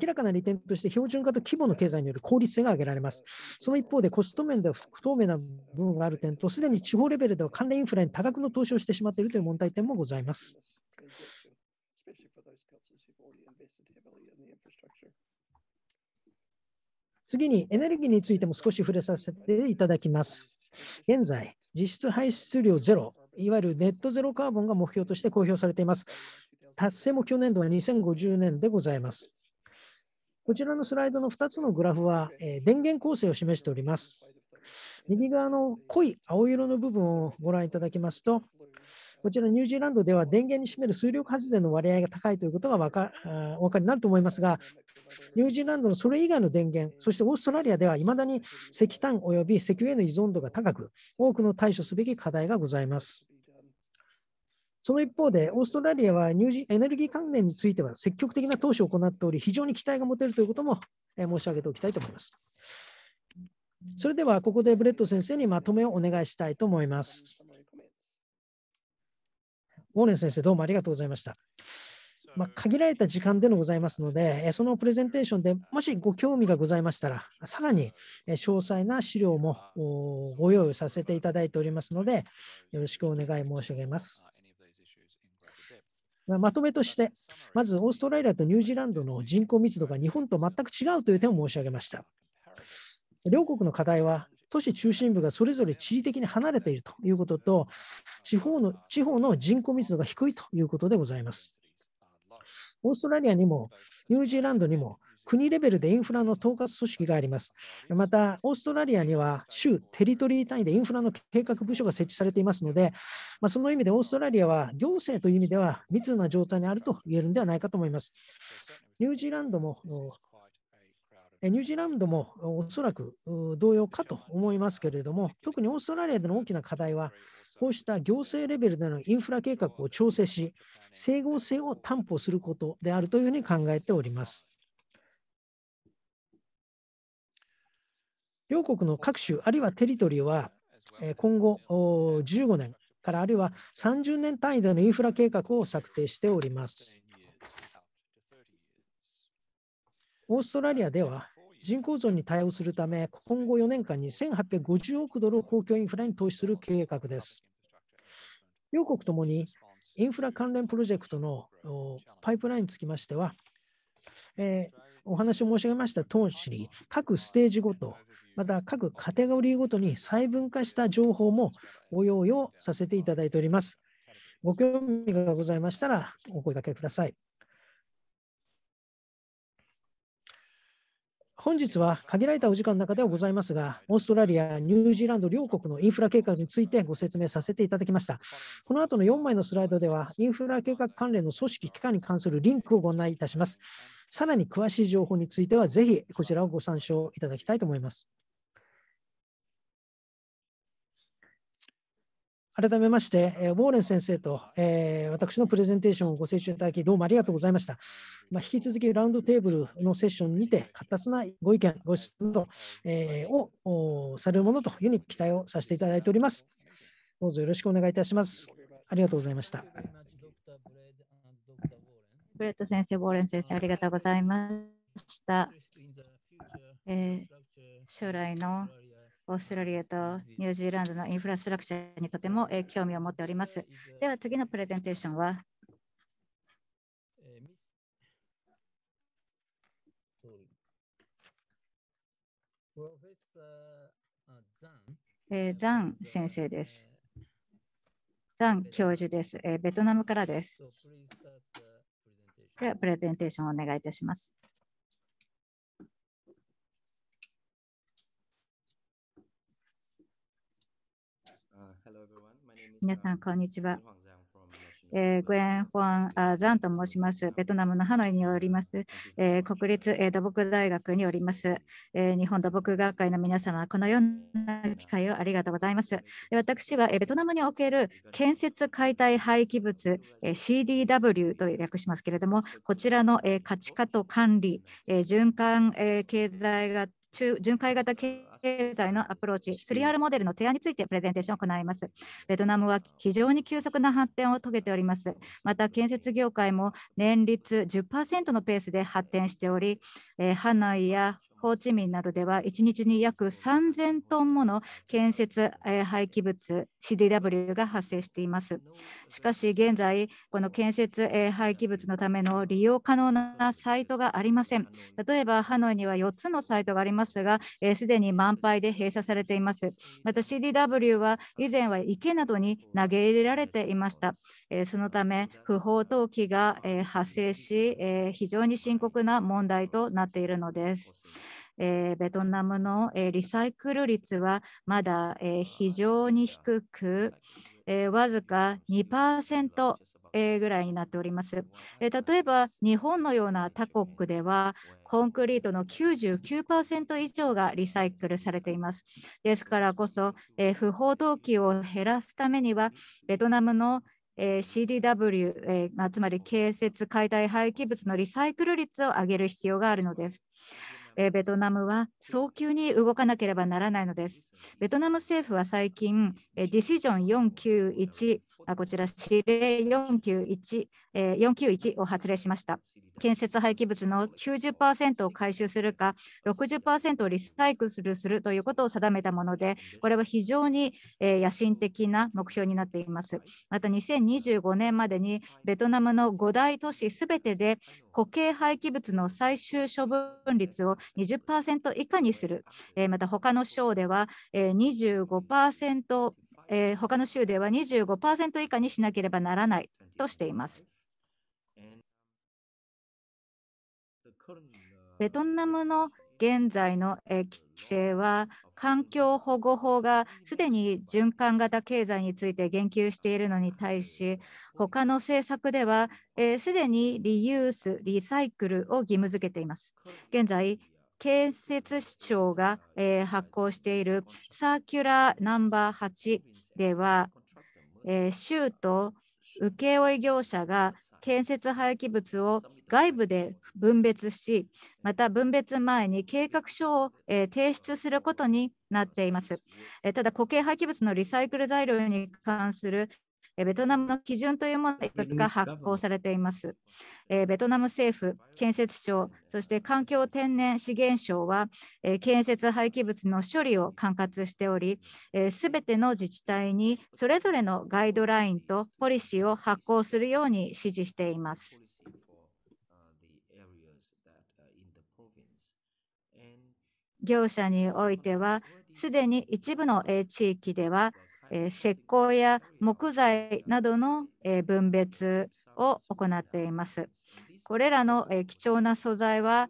明らかな利点として、標準化と規模の経済による効率性が挙げられます。その一方で、コスト面では不透明な部分がある点と、すでに地方レベルでは関連インフラに多額の投資をしてしまっているという問題点もございます。次にエネルギーについても少し触れさせていただきます。現在、実質排出量ゼロ、いわゆるネットゼロカーボンが目標として公表されています。達成目標年度は2050年でございます。こちらのスライドの2つのグラフは、え電源構成を示しております。右側の濃い青色の部分をご覧いただきますと、こちらニュージーランドでは電源に占める水力発電の割合が高いということがわかお分かりになると思いますが、ニュージーランドのそれ以外の電源、そしてオーストラリアではいまだに石炭および石油への依存度が高く、多くの対処すべき課題がございます。その一方で、オーストラリアはニュージエネルギー関連については積極的な投資を行っており、非常に期待が持てるということも申し上げておきたいと思います。それでは、ここでブレット先生にまとめをお願いしたいと思います。レン先生、どうもありがとうございました。まあ、限られた時間でのございますので、そのプレゼンテーションでもしご興味がございましたら、さらに詳細な資料もご用意させていただいておりますので、よろしくお願い申し上げます。まとめとして、まずオーストラリアとニュージーランドの人口密度が日本と全く違うという点を申し上げました。両国の課題は都市中心部がそれぞれ地理的に離れているということと、地方の地方の人口密度が低いということでございます。オーストラリアにもニュージーランドにも国レベルでインフラの統括組織があります。また、オーストラリアには州、テリトリー単位でインフラの計画部署が設置されていますので、まあ、その意味でオーストラリアは行政という意味では密な状態にあると言えるんではないかと思います。ニュージーランドもニュージーランドもおそらく同様かと思いますけれども、特にオーストラリアでの大きな課題は、こうした行政レベルでのインフラ計画を調整し、整合性を担保することであるというふうに考えております。両国の各州、あるいはテリトリーは、今後15年からあるいは30年単位でのインフラ計画を策定しております。オーストラリアでは人口増に対応するため、今後4年間に1850億ドルを公共インフラに投資する計画です。両国ともにインフラ関連プロジェクトのパイプラインにつきましては、えー、お話を申し上げましたとおり、各ステージごと、また各カテゴリーごとに細分化した情報もご用意をさせていただいております。ご興味がございましたら、お声掛けください。本日は限られたお時間の中ではございますが、オーストラリア、ニュージーランド両国のインフラ計画についてご説明させていただきました。この後の4枚のスライドでは、インフラ計画関連の組織、機関に関するリンクをご案内いたします。さらに詳しい情報については、ぜひこちらをご参照いただきたいと思います。改めまして、ウォーレン先生と、えー、私のプレゼンテーションをご清聴いただき、どうもありがとうございました。まあ、引き続き、ラウンドテーブルのセッションにて、活発なご意見、ご質問と、えー、をされるものというふうに期待をさせていただいております。どうぞよろしくお願いいたします。ありがとうございました。ブレット先生、ウォーレン先生、ありがとうございました。えー、将来のオーストラリアとニュージーランドのインフラストラクチャーにとても興味を持っております。では次のプレゼンテーションは、ザン先生です。ザン教授です。えベトナムからです。では、プレゼンテーションをお願いいたします。皆さん、こんにちは。えー、グエン・ホアン・あザンと申します。ベトナムのハノイにおります、えー、国立、えー、土木大学におります、えー、日本土木学会の皆様、このような機会をありがとうございます。私は、えー、ベトナムにおける建設解体廃棄物、えー、CDW と略しますけれども、こちらの、えー、価値化と管理、えー、循環、えー、経済が中循環型経経済のアプローチ 3R モデルの提案についてプレゼンテーションを行いますベトナムは非常に急速な発展を遂げておりますまた建設業界も年率10%のペースで発展しており、えー、ハナイやホーチミンなどでは1日に約3000トンもの建設、えー、廃棄物 CDW が発生しています。しかし現在、この建設廃棄物のための利用可能なサイトがありません。例えば、ハノイには4つのサイトがありますが、すでに満杯で閉鎖されています。また CDW は以前は池などに投げ入れられていました。そのため、不法投棄が発生し、非常に深刻な問題となっているのです。えー、ベトナムの、えー、リサイクル率はまだ、えー、非常に低く、えー、わずか2%えー、ぐらいになっております。えー、例えば日本のような他国ではコンクリートの99%以上がリサイクルされています。ですからこそ、えー、不法投棄を減らすためにはベトナムのえー、CDW、えー、つまり建設解体廃棄物のリサイクル率を上げる必要があるのです。えベトナムは早急に動かなければならないのです。ベトナム政府は最近、えディシジョン491、あこちら指令491、えー、491を発令しました。建設廃棄物の90%を回収するか、60%をリサイクルするということを定めたもので、これは非常に、野心的な目標になっています。また2025年までにベトナムの5大都市すべてで固形廃棄物の最終処分率を20%以下にする、また他の省では、25%えー、他の州では25%以下にしなければならないとしています。ベトナムの現在の規制は環境保護法がすでに循環型経済について言及しているのに対し他の政策ではすでにリユース・リサイクルを義務付けています。現在建設市長が、え発行しているサーキュラーナンバー8では、え州と請負業者が建設廃棄物を外部で分別し、また分別前に計画書を、え提出することになっています。えただ、固形廃棄物のリサイクル材料に関するえベトナムの基準というものが発行されています。えベトナム政府、建設省、そして環境天然資源省は、え建設廃棄物の処理を管轄しており、すべての自治体にそれぞれのガイドラインとポリシーを発行するように指示しています。業者においては、すでに一部の地域では、石膏や木材などの分別を行っています。これらの貴重な素材は、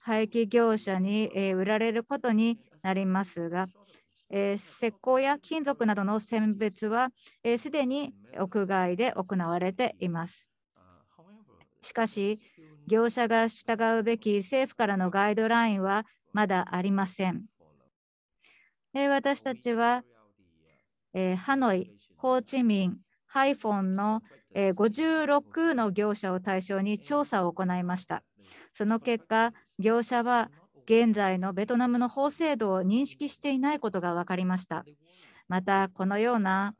廃棄業者に売られることになりますが、石膏や金属などの選別はすでに屋外で行われています。しかし、業者が従うべき政府からのガイドラインはまだありません。え私たちは、えー、ハノイ、ホーチミン、ハイフォンの、えー、56の業者を対象に調査を行いました。その結果、業者は現在のベトナムの法制度を認識していないことが分かりました。また、このような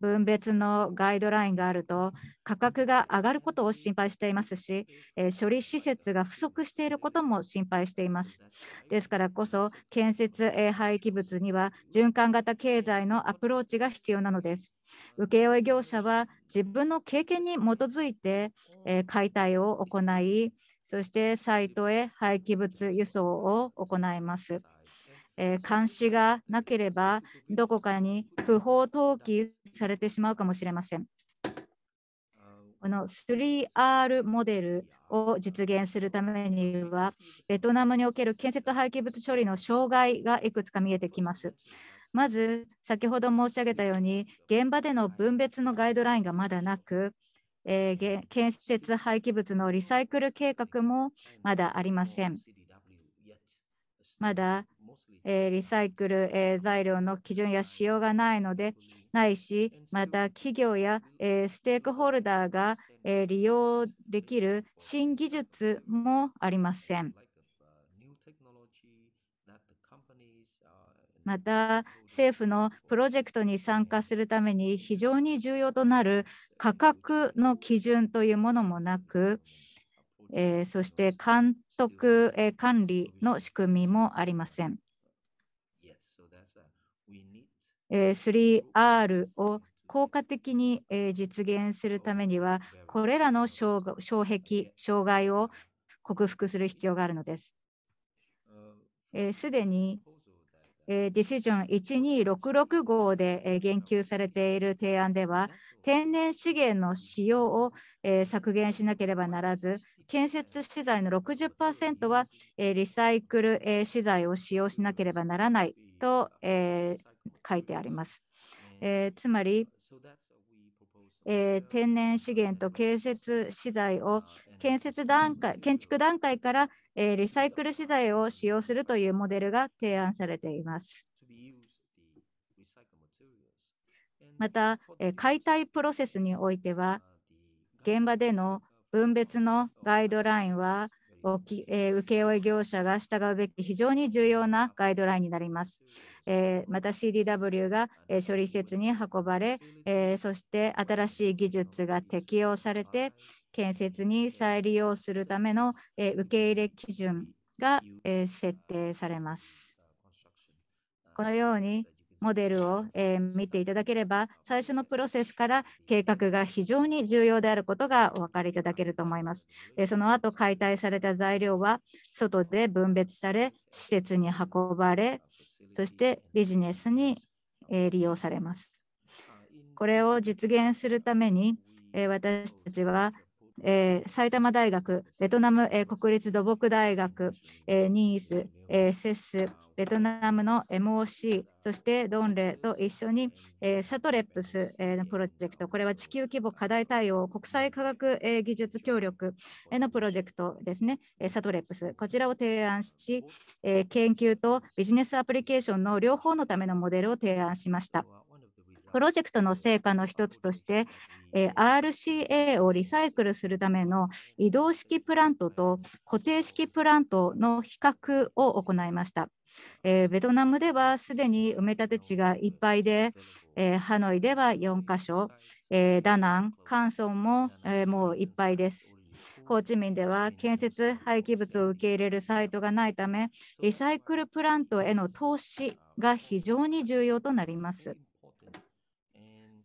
分別のガイドラインがあると価格が上がることを心配していますし、え処理施設が不足していることも心配しています。ですからこそ建設廃棄物には循環型経済のアプローチが必要なのです。請負業者は自分の経験に基づいて、え解体を行い、そしてサイトへ廃棄物輸送を行います。えー、監視がなければどこかに不法投棄されてしまうかもしれません。この 3R モデルを実現するためには、ベトナムにおける建設廃棄物処理の障害がいくつか見えてきます。まず、先ほど申し上げたように、現場での分別のガイドラインがまだなく、えー、建設廃棄物のリサイクル計画もまだありません。まだえー、リサイクル、えー、材料の基準や仕様がないので、ないし、また企業や、えー、ステークホルダーが、え利用できる新技術もありません。また政府のプロジェクトに参加するために非常に重要となる価格の基準というものもなく、えー、そして監督、えー、管理の仕組みもありません。えー、3R を効果的に、えー、実現するためには、これらの障壁、障害を克服する必要があるのです。す、えー、で、に、えー、ディシジョン12665号で、えー、言及されている提案では、天然資源の使用を、えー、削減しなければならず、建設資材の60%は、えー、リサイクル、えー、資材を使用しなければならないと、えー、書いてあります。えー、つまり、えー、天然資源と建設資材を建設段階建築段階から、えー、リサイクル資材を使用するというモデルが提案されています。また、えー、解体プロセスにおいては現場での分別のガイドラインはえけ請負業者が従うべき非常に重要なガイドラインになります。えー、また CDW が、え処理施設に運ばれ、えそして新しい技術が適用されて、建設に再利用するための、え受け入れ基準が、え設定されます。このようにモデルを、えー、見ていただければ最初のプロセスから計画が非常に重要であることがお分かりいただけると思います。でその後解体された材料は外で分別され施設に運ばれそしてビジネスに、え利用されます。これを実現するために、え私たちはえー、埼玉大学、ベトナム、えー、国立土木大学、えー、ニース、えセス、ベトナムの MOC、そしてドンレと一緒に、えー、サトレップス、えー、のプロジェクト、これは地球規模課題対応国際科学、えー、技術協力のプロジェクトですね、えサトレップス、こちらを提案し、え研究とビジネスアプリケーションの両方のためのモデルを提案しました。プロジェクトの成果の一つとして、え RCA をリサイクルするための移動式プラントと固定式プラントの比較を行いました。えー、ベトナムではすでに埋め立て地がいっぱいで、えー、ハノイでは4カ所、えー、ダナン、カンソンも、えもういっぱいです。ホーチミンでは建設廃棄物を受け入れるサイトがないため、リサイクルプラントへの投資が非常に重要となります。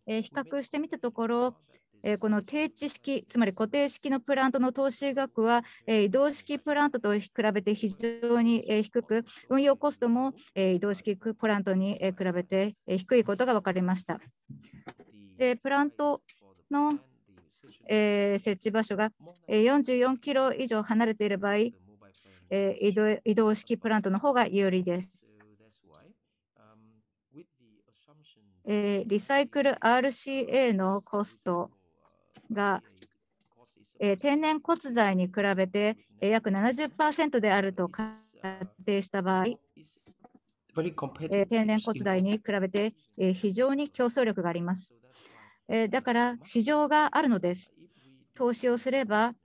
えー、比較してみたところ、えー、この定置式、つまり固定式のプラントの投資額は、えー、移動式プラントと比べて非常に、えー、低く、運用コストも、えー、移動式プラントに、えー、比べて、えー、低いことが分かりました。でプラントの、えー、設置場所が44キロ以上離れている場合、えー、移動移動式プラントの方が有利です。えー、リサイクル RCA のコストが、えー、天然骨材に比べて、えー、約70%であると仮定した場合、え天然骨材に比べて、え非常に競争力があります、えだから市場があるのです。投資をすれば、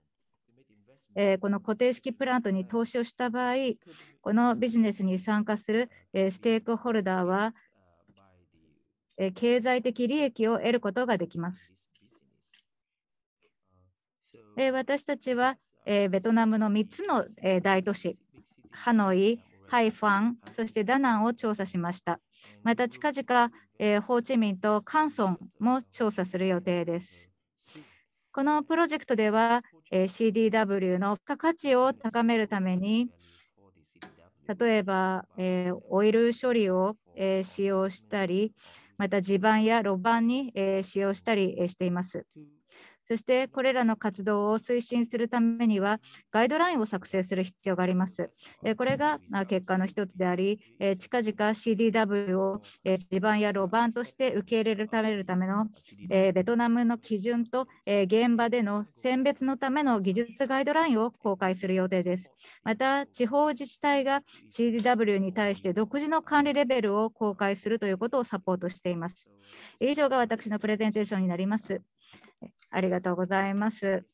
えこの固定式プラントに投資をした場合、このビジネスに参加する、えステークホルダーは、経済的利益を得ることができます。私たちはベトナムの3つの大都市、ハノイ、ハイファン、そしてダナンを調査しました。また近々、ホーチミンとカンソンも調査する予定です。このプロジェクトでは CDW の付加価値を高めるために、例えばオイル処理を使用したり、また地盤や路盤に、え使用したりしています。そしてこれらの活動を推進するためにはガイドラインを作成する必要があります。これが結果の一つであり、近々 CDW を地盤や路盤として受け入れるためのベトナムの基準と現場での選別のための技術ガイドラインを公開する予定です。また、地方自治体が CDW に対して独自の管理レベルを公開するということをサポートしています。以上が私のプレゼンテーションになります。ありがとうございます。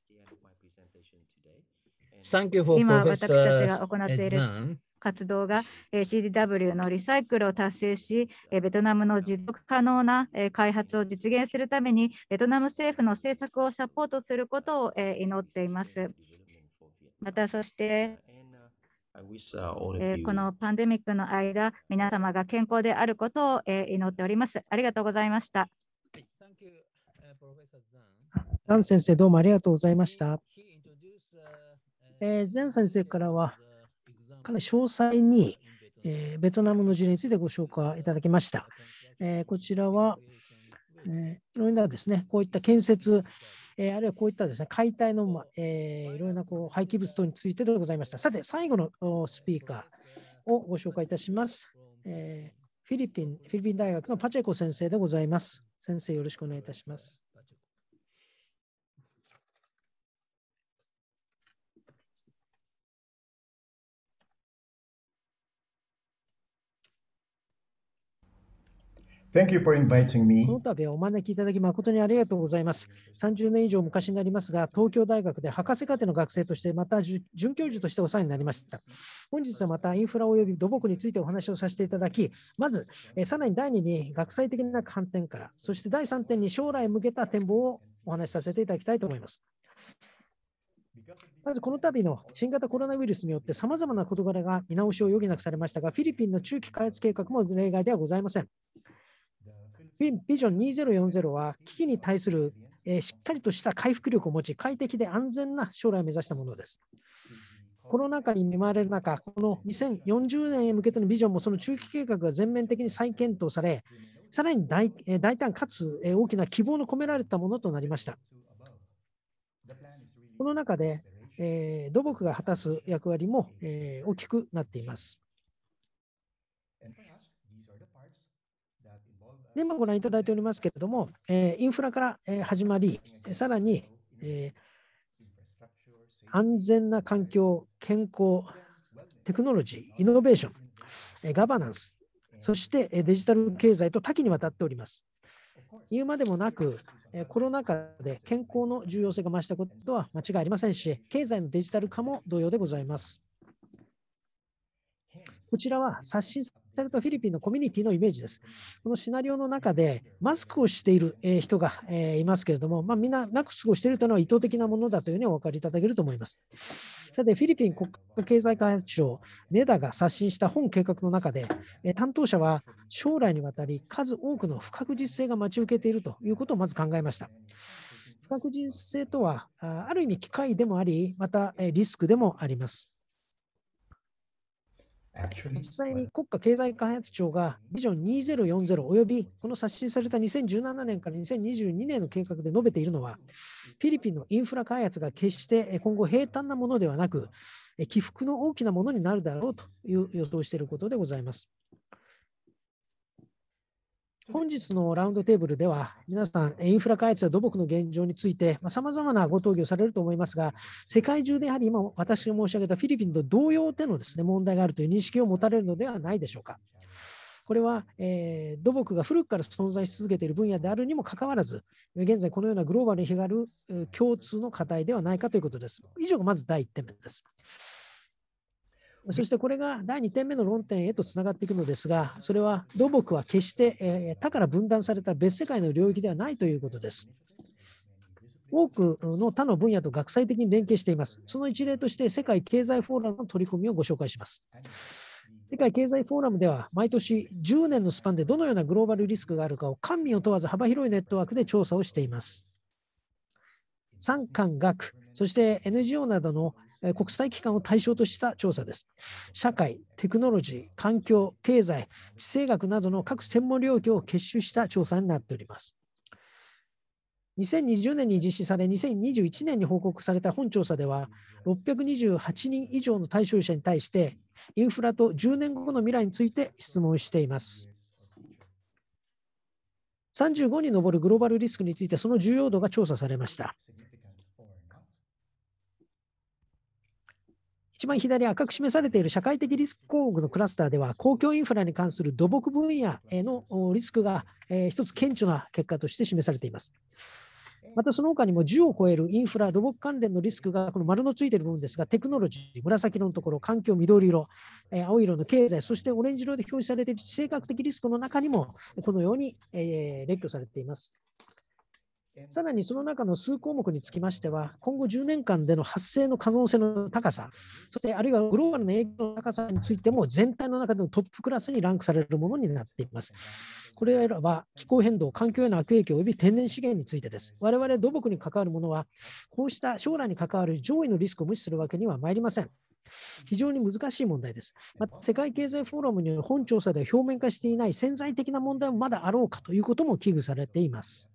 今私たちが行っている活動が CDW のリサイクルを達成し、ベトナムの持続可能な開発を実現するために、ベトナム政府の政策をサポートすることを祈っています。またそして、このパンデミックの間、皆様が健康であることを祈っております。ありがとうございました。ザン先生、どうもありがとうございました。えー、先生からは、かなり詳細に、えー、ベトナムの事例についてご紹介いただきました。えー、こちらは、えろいろなですね、こういった建設、えー、あるいはこういったですね解体の、まえー、いろいろなこう廃棄物等についてでございました。さて、最後のスピーカーをご紹介いたします。えー、フィリピン、フィリピン大学のパチェコ先生でございます。先生、よろしくお願いいたします。Thank you for inviting me. この度はお招きいただき誠にありがとうございます。30年以上昔になりますが、東京大学で博士課程の学生として、また准教授としてお世話になりました。本日はまたインフラ及び土木についてお話をさせていただき、まず、えさらに第2に学際的な観点から、そして第3点に将来向けた展望をお話しさせていただきたいと思います。まずこの度の新型コロナウイルスによってさまざまな事柄が見直しを余儀なくされましたが、フィリピンの中期開発計画も例外ではございません。ビジョン2040は危機に対する、えしっかりとした回復力を持ち、快適で安全な将来を目指したものです。コロナ禍に見舞われる中、この2040年へ向けてのビジョンもその中期計画が全面的に再検討され、さらに大大胆かつ大きな希望の込められたものとなりました。この中で、えー、土木が果たす役割も、えー、大きくなっています。で、今ご覧いただいておりますけれども、えー、インフラから始まり、さらに、えー、安全な環境、健康、テクノロジー、イノベーション、えガバナンス、そしてデジタル経済と多岐にわたっております。言うまでもなく、コロナ禍で健康の重要性が増したことは間違いありませんし、経済のデジタル化も同様でございます。こちらは刷新タルとフィリピンのコミュニティのイメージです。このシナリオの中で、マスクをしている人がいますけれども、まあ、みんなマスクをしているというのは意図的なものだというふうにお分かりいただけると思います。さて、フィリピン国家経済開発省、ネダが刷新した本計画の中で、担当者は将来にわたり数多くの不確実性が待ち受けているということをまず考えました。不確実性とは、ある意味機会でもあり、またリスクでもあります。実際に国家経済開発庁がビジョン2040およびこの刷新された2017年から2022年の計画で述べているのは、フィリピンのインフラ開発が決して今後平坦なものではなく、起伏の大きなものになるだろうという予想していることでございます。本日のラウンドテーブルでは、皆さん、インフラ開発や土木の現状について、さまざ、まなご討議をされると思いますが、世界中でやはり今、私が申し上げたフィリピンと同様でのです、ね、問題があるという認識を持たれるのではないでしょうか。これは、えー、土木が古くから存在し続けている分野であるにもかかわらず、現在このようなグローバルに広がる共通の課題ではないかということです。以上がまず第1点目です。そしてこれが第2点目の論点へとつながっていくのですが、それは土木は決して、え他から分断された別世界の領域ではないということです。多くの他の分野と学際的に連携しています。その一例として世界経済フォーラムの取り組みをご紹介します。世界経済フォーラムでは毎年10年のスパンでどのようなグローバルリスクがあるかを官民を問わず幅広いネットワークで調査をしています。産官学、そして NGO などの国際機関を対象とした調査です。社会、テクノロジー、環境、経済、地政学などの各専門領域を結集した調査になっております。2020年に実施され、2021年に報告された本調査では、628人以上の対象者に対して、インフラと10年後の未来について質問しています。35に上るグローバルリスクについて、その重要度が調査されました。一番左赤く示されている社会的リスク項目のクラスターでは、公共インフラに関する土木分野へのリスクが一つ顕著な結果として示されています。またその他にも10を超えるインフラ、土木関連のリスクがこの丸のついている部分ですが、テクノロジー、紫色のところ、環境、緑色、え青色の経済、そしてオレンジ色で表示されている地政学的リスクの中にも、このように、え列挙されています。さらにその中の数項目につきましては、今後10年間での発生の可能性の高さ、そしてあるいはグローバルの影響の高さについても、全体の中でのトップクラスにランクされるものになっています。これらは気候変動、環境への悪影響及び天然資源についてです。我々土木に関わるものは、こうした将来に関わる上位のリスクを無視するわけには参りません。非常に難しい問題です。また、世界経済フォーラムによる本調査では表面化していない潜在的な問題もまだあろうかということも危惧されています。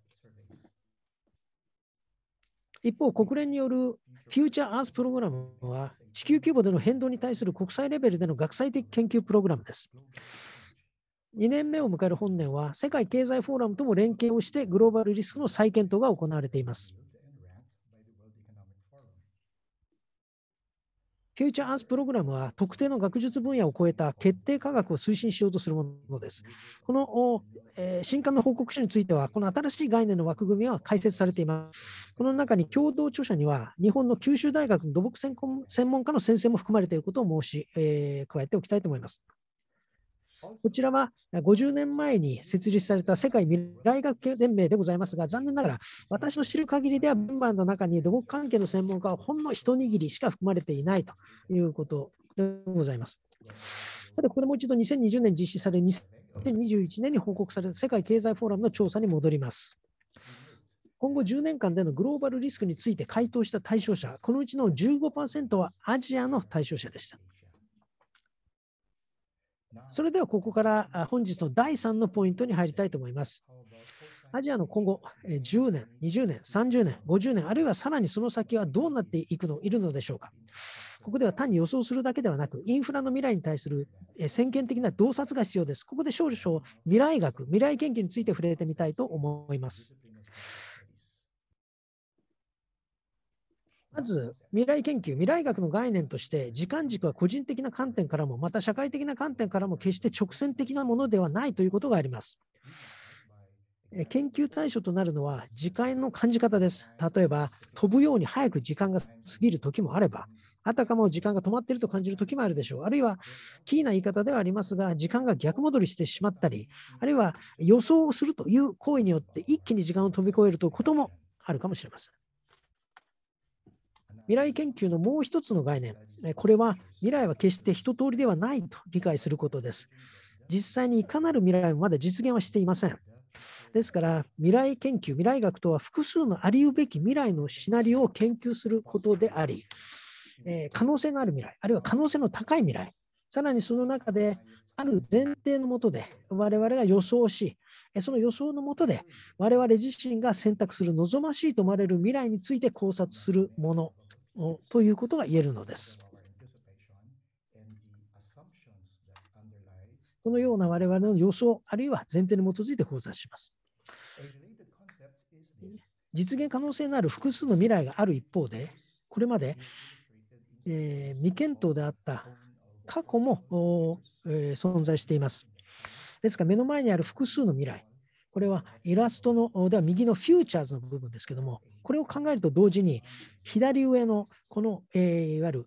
一方、国連によるフューチャーアースプログラムは、地球規模での変動に対する国際レベルでの学際的研究プログラムです。2年目を迎える本年は、世界経済フォーラムとも連携をして、グローバルリスクの再検討が行われています。フューチャーアースプログラムは特定の学術分野を超えた決定科学を推進しようとするものです。この、えー、新刊の報告書については、この新しい概念の枠組みは解説されています。この中に共同著者には、日本の九州大学の土木専門家の先生も含まれていることを申し、えー、加えておきたいと思います。こちらは50年前に設立された世界未来学連盟でございますが、残念ながら私の知る限りではメンバーの中に土木関係の専門家はほんの一握りしか含まれていないということでございます。さて、ここでもう一度2020年実施される2021年に報告された世界経済フォーラムの調査に戻ります。今後10年間でのグローバルリスクについて回答した対象者、このうちの15%はアジアの対象者でした。それではここから本日の第3のポイントに入りたいと思います。アジアの今後10年、20年、30年、50年、あるいはさらにその先はどうなっていくのいるのでしょうか。ここでは単に予想するだけではなく、インフラの未来に対する先見的な洞察が必要です。ここで少々未来学、未来研究について触れてみたいと思います。まず未来研究、未来学の概念として、時間軸は個人的な観点からも、また社会的な観点からも、決して直線的なものではないということがあります。研究対象となるのは、時間の感じ方です。例えば、飛ぶように早く時間が過ぎる時もあれば、あたかも時間が止まっていると感じる時もあるでしょう。あるいは、キーな言い方ではありますが、時間が逆戻りしてしまったり、あるいは予想をするという行為によって、一気に時間を飛び越えるということもあるかもしれません。未来研究のもう一つの概念、これは未来は決して一通りではないと理解することです。実際にいかなる未来もまだ実現はしていません。ですから、未来研究、未来学とは複数のありうべき未来のシナリオを研究することであり、え可能性のある未来、あるいは可能性の高い未来、さらにその中で、ある前提のもとで、我々が予想し、その予想のもとで、我々自身が選択する望ましいと思われる未来について考察するものということが言えるのです。このような我々の予想、あるいは前提に基づいて考察します。実現可能性のある複数の未来がある一方で、これまで、えー、未検討であった過去も、えー、存在しています。ですから、目の前にある複数の未来、これはイラストのでは右のフューチャーズの部分ですけども、これを考えると同時に、左上のこの、えー、いわゆる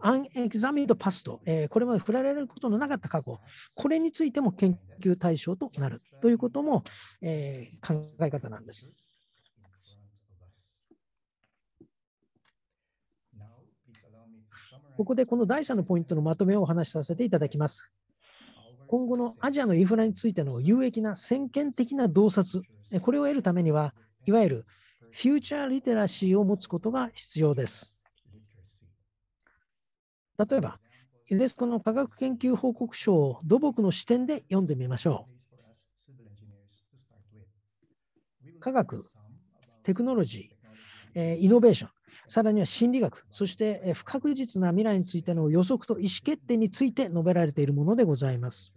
アンエクザミドパスト、えー、これまで振られることのなかった過去、これについても研究対象となるということも、えー、考え方なんです。ここでこの第3のポイントのまとめをお話しさせていただきます。今後のアジアのインフラについての有益な先見的な洞察、これを得るためには、いわゆるフューチャーリテラシーを持つことが必要です。例えば、ユネスコの科学研究報告書を土木の視点で読んでみましょう。科学、テクノロジー、イノベーション、さらには心理学、そして不確実な未来についての予測と意思決定について述べられているものでございます。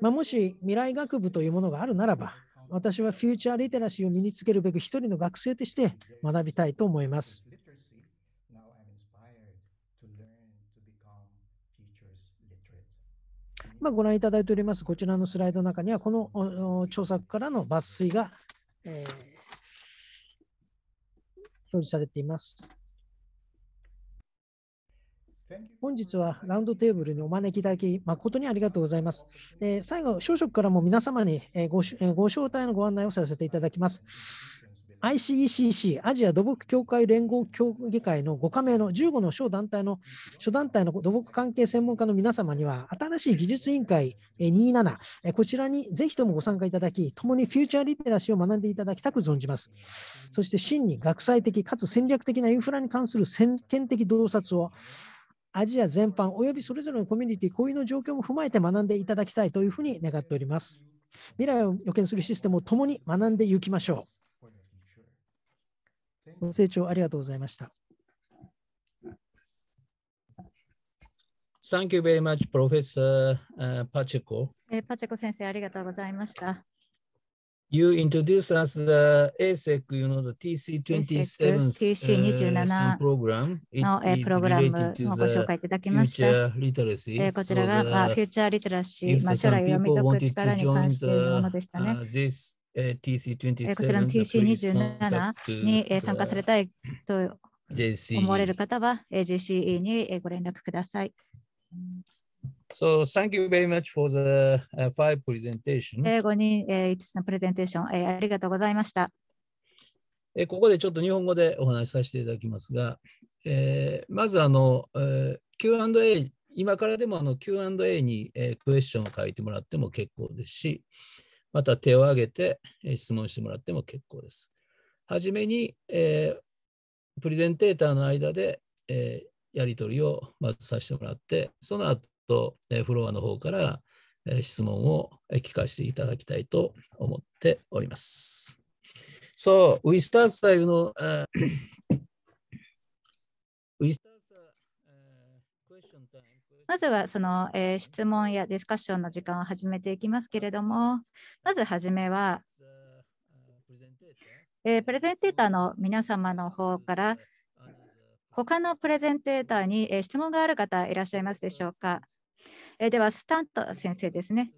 まあ、もし未来学部というものがあるならば、私はフューチャーリテラシーを身につけるべく一人の学生として学びたいと思います。まご覧いただいておりますこちらのスライドの中には、この著作からの抜粋が、えー、表示されています。本日はラウンドテーブルにお招きいただき、誠にありがとうございます。え最後、小食からも皆様にごご招待のご案内をさせていただきます。ICECC、アジア土木協会連合協議会の5加盟の15の小団体の諸団体の土木関係専門家の皆様には、新しい技術委員会27、こちらにぜひともご参加いただき、共にフューチャーリテラシーを学んでいただきたく存じます。そして真に学際的かつ戦略的なインフラに関する先見的洞察をアジア全般およびそれぞれのコミュニティこういうの状況も踏まえて学んでいただきたいというふうに願っております。未来を予見するシステムを共に学んでいきましょう。ご清聴ありがとうございました。Thank you very much, Professor、uh, Pacheco. パチェコ先生、ありがとうございました。You introduced us the ASEC, you know, the TC27 t c program. It の、えー、プログラムをご紹介いただきました。えー、こちらが、so、まあ、フューチャーリテラシー、まあ、将来読み解く力に関しているものでしたね。TC27 こちらの TC27 に参加されたいと思われる方は JCE にご連絡ください。So thank you very much for the、five presentation. え5人、えー、5つのプレゼンテーション、えー、ありがとうございました。えー、ここでちょっと日本語でお話しさせていただきますが、えー、まずあの、えー、Q&A、今からでもあの Q&A に、えクエスチョンを書いてもらっても結構ですし、また手を挙げて、え質問してもらっても結構です。はじめに、えー、プレゼンテーターの間で、えー、やり取りをまずさせてもらって、その後とフロアの方から質問を聞かせていただきたいと思っております。So, we start, you know, uh, we start まずはその、えー、質問やディスカッションの時間を始めていきますけれども、まずはじめは、えー、プレゼンテーターの皆様の方から、他のプレゼンテーターに、えー、質問がある方いらっしゃいますでしょうかえでは、スタント先生ですね。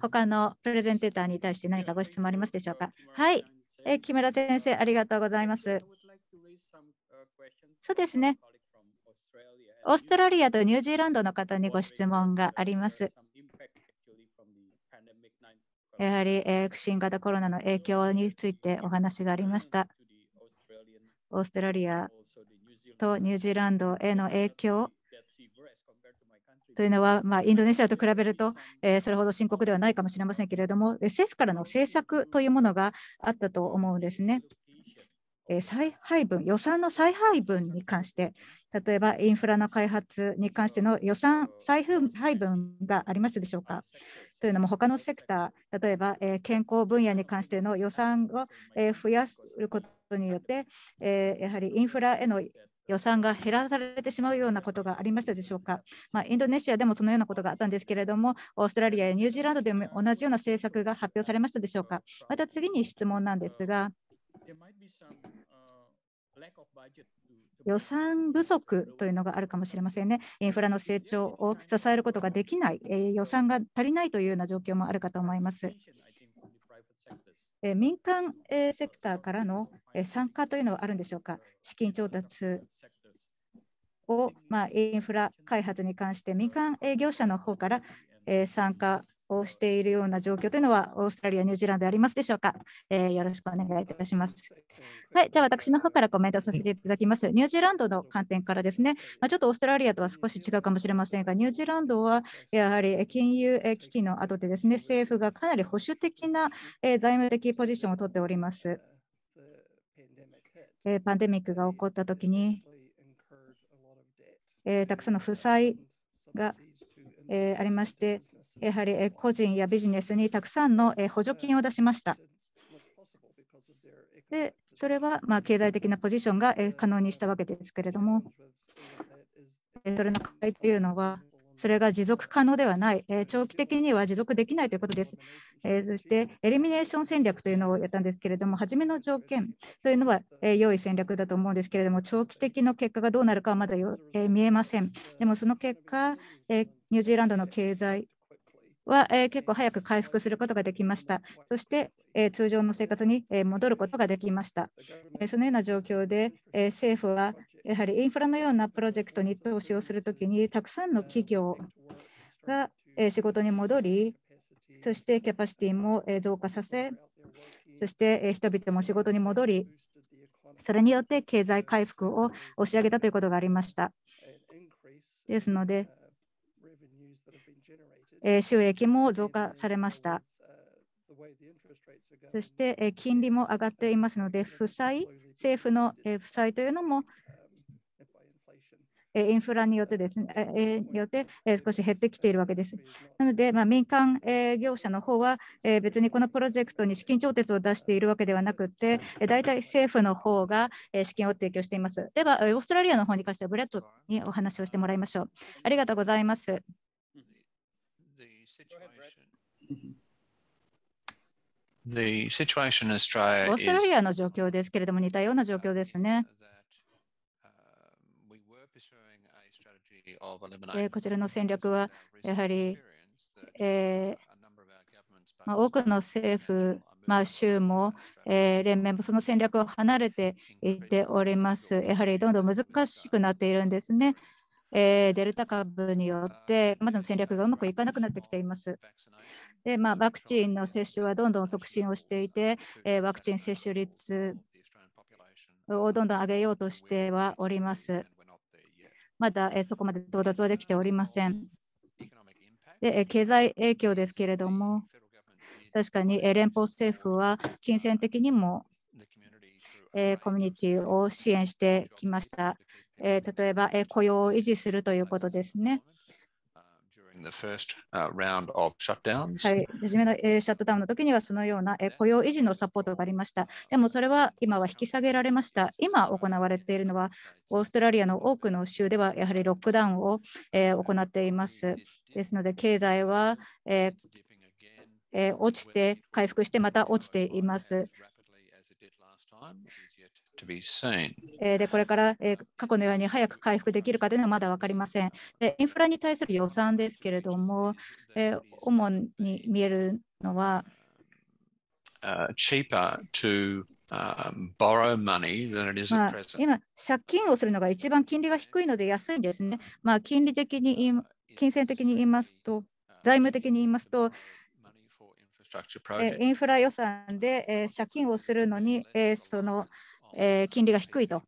他のプレゼンテーターに対して何かご質問ありますでしょうか。はい、え木村先生、ありがとうございます。そうですね。オーストラリアとニュージーランドの方にご質問があります。やはり、え新型コロナの影響についてお話がありました。オーストラリアとニュージーランドへの影響というのは、まあ、インドネシアと比べると、えー、それほど深刻ではないかもしれませんけれども、政府からの政策というものがあったと思うんですね。えー、再配分予算の再配分に関して、例えばインフラの開発に関しての予算再配分がありましたでしょうか。というのも、他のセクター、例えば、えー、健康分野に関しての予算を、えー、増やすことによって、えー、やはりインフラへの予算が減らされてしまうようなことがありましたでしょうか、まあ、インドネシアでもそのようなことがあったんですけれども、オーストラリアやニュージーランドでも同じような政策が発表されましたでしょうか。また次に質問なんですが、予算不足というのがあるかもしれませんね。インフラの成長を支えることができない、え予算が足りないというような状況もあるかと思います。え民間、えセクターからの参加というのはあるんでしょうか。資金調達を、まあ、インフラ開発に関して民間業者の方から参加をしているような状況というのはオーストラリア、ニュージーランドでありますでしょうか、えー、よろしくお願いいたします。はい、じゃあ私の方からコメントさせていただきます。ニュージーランドの観点からですね、まあ、ちょっとオーストラリアとは少し違うかもしれませんが、ニュージーランドはやはり金融危機の後でですね、政府がかなり保守的な財務的ポジションを取っております。えパンデミックが起こったときに、えたくさんの負債が、えありまして、やはり、え個人やビジネスにたくさんの、え補助金を出しました。でそれは、ま経済的なポジションが、え可能にしたわけですけれども、それの題というのは、それが持続可能ではない、えー、長期的には持続できないということです。えー、そして、エリミネーション戦略というのをやったんですけれども、初めの条件というのは、えー、良い戦略だと思うんですけれども、長期的の結果がどうなるかはまだよ、えー、見えません。でも、その結果、えニュージーランドの経済は、え結構早く回復することができました。そして、え通常の生活に、え戻ることができました。えそのような状況で、え政府は、やはりインフラのようなプロジェクトに投資をするときに、たくさんの企業が仕事に戻り、そしてキャパシティも増加させ、そして人々も仕事に戻り、それによって経済回復を押し上げたということがありました。ですので、収益も増加されました。そして金利も上がっていますので、負債、政府の負債というのもインフラによってですね、よって少し減ってきているわけです。なので、まあ、民間業者の方は別にこのプロジェクトに資金調達を出しているわけではなくて、大体政府の方が資金を提供しています。では、オーストラリアの方に関してはブレッドにお話をしてもらいましょう。ありがとうございます。オーストラリアの状況ですけれども、似たような状況ですね。えこちらの戦略はやはり、えま多くの政府、まあ、州も、え連盟もその戦略を離れていっております。やはりどんどん難しくなっているんですね。えデルタ株によって、まだの戦略がうまくいかなくなってきています。でまあ、ワクチンの接種はどんどん促進をしていて、えワクチン接種率をどんどん上げようとしてはおります。まだそこまで到達はできておりません。で経済影響ですけれども、確かに連邦政府は金銭的にもコミュニティを支援してきました。例えば雇用を維持するということですね。はい、初めの、えシャットダウンの時にはそのような、え雇用維持のサポートがありました。でもそれは今は引き下げられました。今行われているのはオーストラリアの多くの州ではやはりロックダウンを、え行っています。ですので経済は、え落ちて回復してまた落ちています。to be seen. でこれから過去のように早く回復できるかというのはまだ分かりません。でインフラに対する予算ですけれども、主に見えるのは、m o n e y than it is at present. 今、借金をするのが一番金利が低いので安いんですね。まあ、金利的に、金銭的に言いますと、財務的に言いますと、インフラ予算で借金をするのに、そのえー、金利が低いと。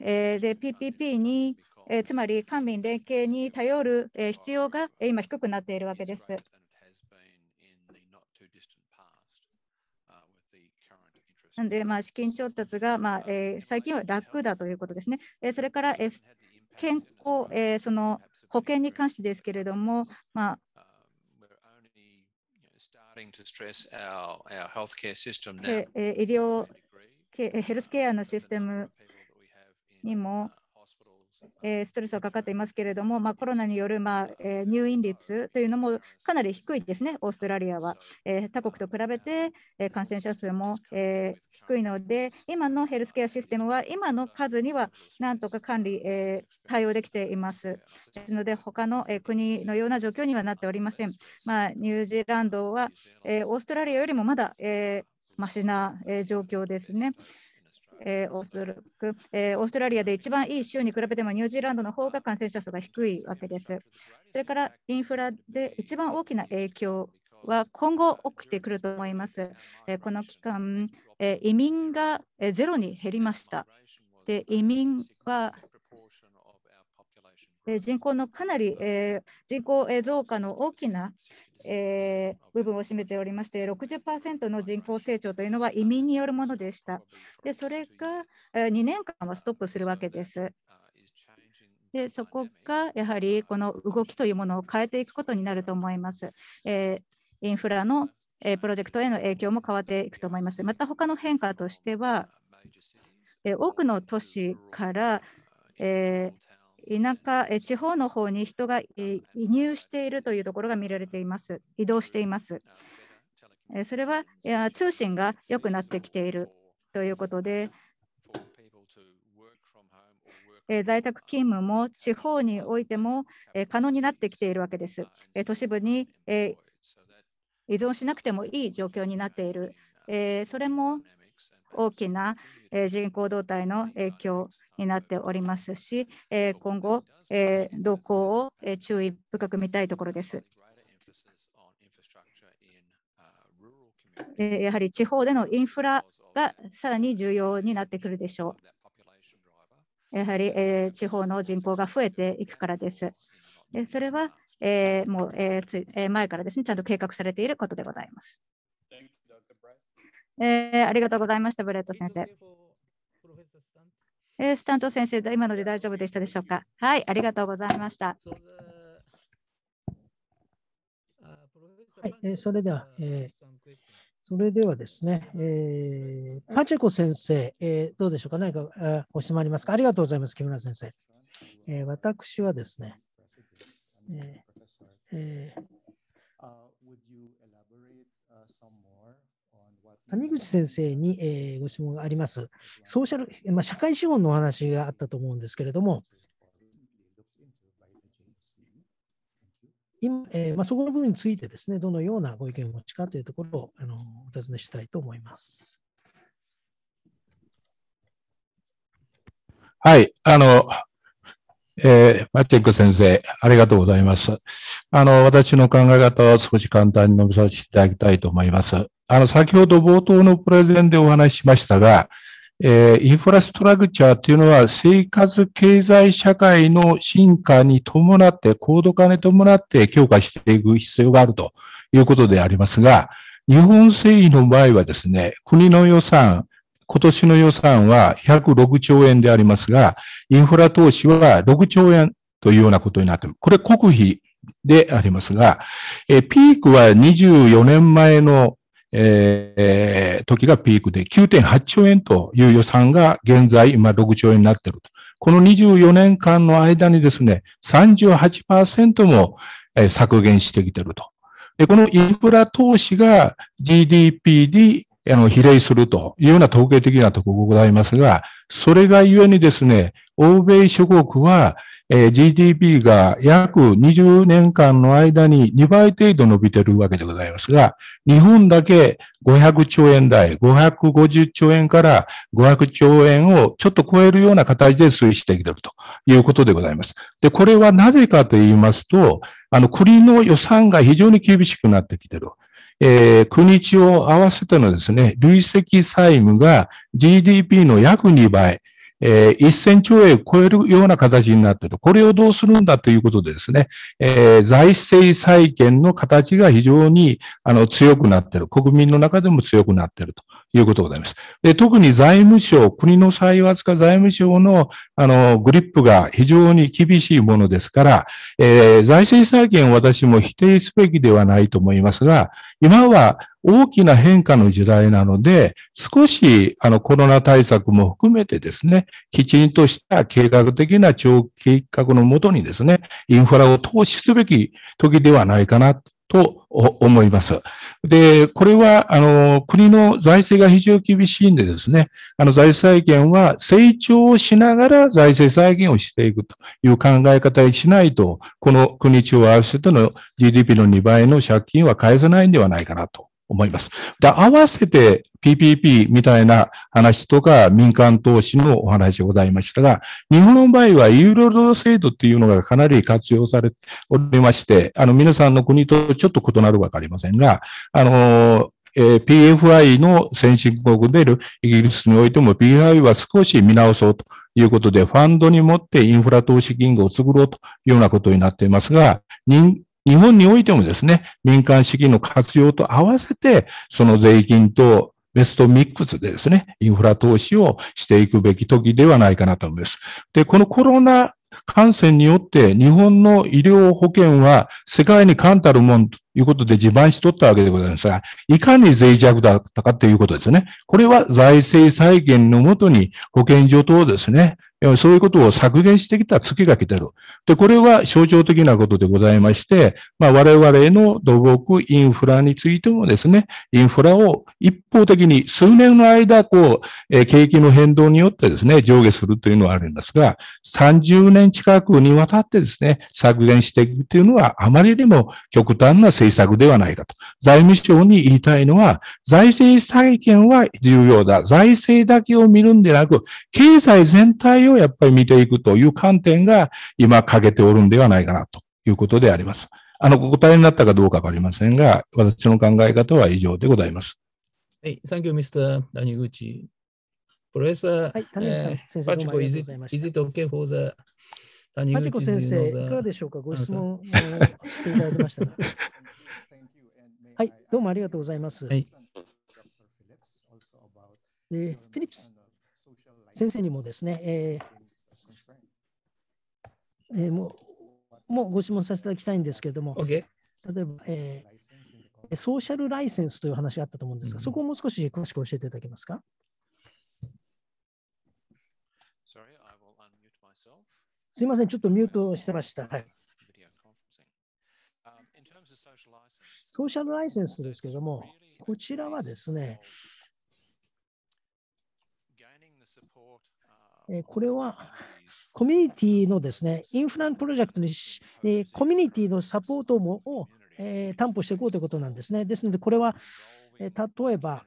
えー、で、PPP に、えー、つまり官民連携に頼る、えー、必要が今低くなっているわけです。なんで、まあ、資金調達が、まあえー、最近は楽だということですね。えー、それから、えー、健康、えー、その保険に関してですけれども、まあ、え医療ヘルスケアのシステムにもストレスがかかっていますけれども、まあ、コロナによるまあ入院率というのもかなり低いですね、オーストラリアは。他国と比べて感染者数も低いので、今のヘルスケアシステムは、今の数にはなんとか管理、対応できています。ですので、他の国のような状況にはなっておりません。まあ、ニュージーランドはオーストラリアよりもまだましな、えー、状況ですね。えー、おそらく、えー、オーストラリアで一番いい州に比べてもニュージーランドの方が感染者数が低いわけです。それからインフラで一番大きな影響は今後起きてくると思います。えこの期間、え移民がゼロに減りました。で移民は人口のかなり、え人口増加の大きな、え部分を占めておりまして60%の人口成長というのは移民によるものでしたでそれが、え2年間はストップするわけですでそこがやはりこの動きというものを変えていくことになると思います、えインフラの、えプロジェクトへの影響も変わっていくと思いますまた他の変化としては、え多くの都市から、えー田舎、え地方の方に人が、移入しているというところが見られています。移動しています。えそれは通信が良くなってきているということで、え在宅勤務も地方においても、え可能になってきているわけです。え都市部に、え依存しなくてもいい状況になっている。えそれも大きな人口動態の影響になっておりますし、今後、動向を注意深く見たいところです。やはり地方でのインフラがさらに重要になってくるでしょう。やはり地方の人口が増えていくからです。それはもう前からですね、ちゃんと計画されていることでございます。えー、ありがとうございました、ブレット先生。えー、スタント先生、今ので大丈夫でしたでしょうかはい、ありがとうございました。はい、えー、それでは、えー、それではですね、えー、パチェコ先生、えー、どうでしょうか何かあご質問ありますかありがとうございます、木村先生。えー、私はですね、えーえー谷口先生に、えー、ご質問があります。ソーシャル、まあ、社会資本のお話があったと思うんですけれども、今えーまあ、そこの部分についてですね、どのようなご意見を持ちかというところをあのお尋ねしたいと思います。はい、あの、えー、マッチェック先生、ありがとうございます。あの、私の考え方を少し簡単に述べさせていただきたいと思います。あの、先ほど冒頭のプレゼンでお話ししましたが、えー、インフラストラクチャーっていうのは生活経済社会の進化に伴って、高度化に伴って強化していく必要があるということでありますが、日本製油の場合はですね、国の予算、今年の予算は106兆円でありますが、インフラ投資は6兆円というようなことになっています。これ国費でありますが、えピークは24年前のえー、時がピークで9.8兆円という予算が現在今6兆円になっていると。この24年間の間にですね、38%も削減してきていると。で、このインフラ投資が GDP にあの比例するというような統計的なところがございますが、それがゆえにですね、欧米諸国はえー、GDP が約20年間の間に2倍程度伸びてるわけでございますが、日本だけ500兆円台、550兆円から500兆円をちょっと超えるような形で推移してきてるということでございます。で、これはなぜかと言いますと、あの、国の予算が非常に厳しくなってきている。えー、国地を合わせてのですね、累積債務が GDP の約2倍、えー、1000兆円を超えるような形になっている。これをどうするんだということでですね、えー、財政再建の形が非常にあの強くなっている。国民の中でも強くなっているということでございます。で特に財務省、国の歳圧化財務省のあのグリップが非常に厳しいものですから、えー、財政再建を私も否定すべきではないと思いますが、今は大きな変化の時代なので、少しあのコロナ対策も含めてですね、きちんとした計画的な長期計画のもとにですね、インフラを投資すべき時ではないかなと思います。で、これは、あの、国の財政が非常に厳しいんでですね、あの、財政再建は成長をしながら財政再建をしていくという考え方にしないと、この国中合わせての GDP の2倍の借金は返せないんではないかなと思います。で、合わせて PPP みたいな話とか民間投資のお話でございましたが、日本の場合はユーロド制度っていうのがかなり活用されておりまして、あの皆さんの国とちょっと異なるわかりませんが、あの、えー、PFI の先進国でいるイギリスにおいても PFI は少し見直そうということで、ファンドに持ってインフラ投資銀行を作ろうというようなことになっていますが、日本においてもですね、民間資金の活用と合わせて、その税金とベストミックスでですね、インフラ投資をしていくべき時ではないかなと思います。で、このコロナ感染によって日本の医療保険は世界に冠たるもんいうことで自慢しとったわけでございますが、いかに脆弱だったかということですね。これは財政再建のもとに保健所等ですね、そういうことを削減してきた月が来てる。で、これは象徴的なことでございまして、まあ、我々の土木インフラについてもですね、インフラを一方的に数年の間、こう、え景気の変動によってですね、上下するというのはあるんですが、30年近くにわたってですね、削減していくというのは、あまりにも極端な成政策ではないかと。財務省に言いたいのは、財政再建は重要だ。財政だけを見るんでなく、経済全体をやっぱり見ていくという観点が今欠けておるんではないかなということであります。あの、お答えになったかどうかわかりませんが、私の考え方は以上でございます。はい、Thank you, Mr. 谷口。プロ o f e s はい、谷口ー、先生、パチコ、is it, is it okay 谷口先生、いかがでしょうかご質問 していただきましたはい、どうもありがとうございます。はい、でフィリップス先生にもですね、えーえー、もうもうご質問させていただきたいんですけれども、例えば、えー、ソーシャルライセンスという話があったと思うんですが、うん、そこをもう少し詳しく教えていただけますか。すみません、ちょっとミュートしてました。はいソーシャルライセンスですけども、こちらはですね、これはコミュニティのですね、インフランプロジェクトにコミュニティのサポートもを担保していこうということなんですね。ですので、これは例えば、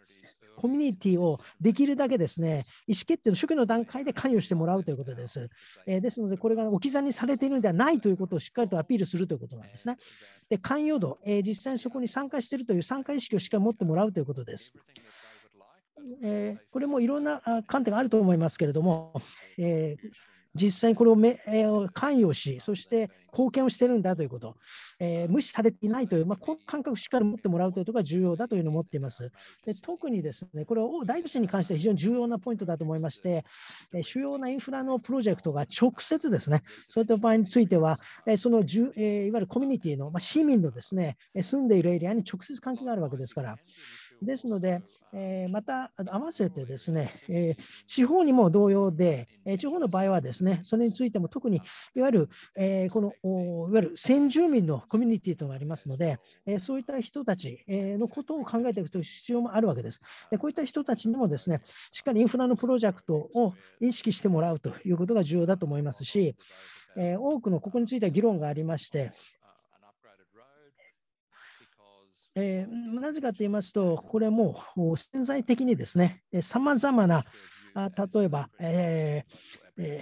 コミュニティをできるだけですね、意思決定の初期の段階で関与してもらうということです。えー、ですので、これが置き去りにされているのではないということをしっかりとアピールするということなんですね。で、関与度、えー、実際にそこに参加しているという参加意識をしっかり持ってもらうということです。えー、これもいろんな観点があると思いますけれども、えー実際にこれをめ、えー、関与し、そして貢献をしてるんだということ、えー、無視されていないという、まあ、こう感覚をしっかり持ってもらうということが重要だというのを思っています。で特にですね、これを大都市に関しては非常に重要なポイントだと思いまして、えー、主要なインフラのプロジェクトが直接ですね、そういった場合については、えー、そのじゅ、えいわゆるコミュニティの、まあ、市民のですね、住んでいるエリアに直接関係があるわけですから、ですので、えまた合わせてですね、え地方にも同様で、え地方の場合はですね、それについても特にいわゆる、えこのいわゆる先住民のコミュニティというのがありますので、えそういった人たちのことを考えていくという必要もあるわけです。でこういった人たちにもですね、しっかりインフラのプロジェクトを意識してもらうということが重要だと思いますし、え多くのここについては議論がありまして、えー、なぜかと言いますと、これも潜在的にですね、さまざまな、例えば、えーえー、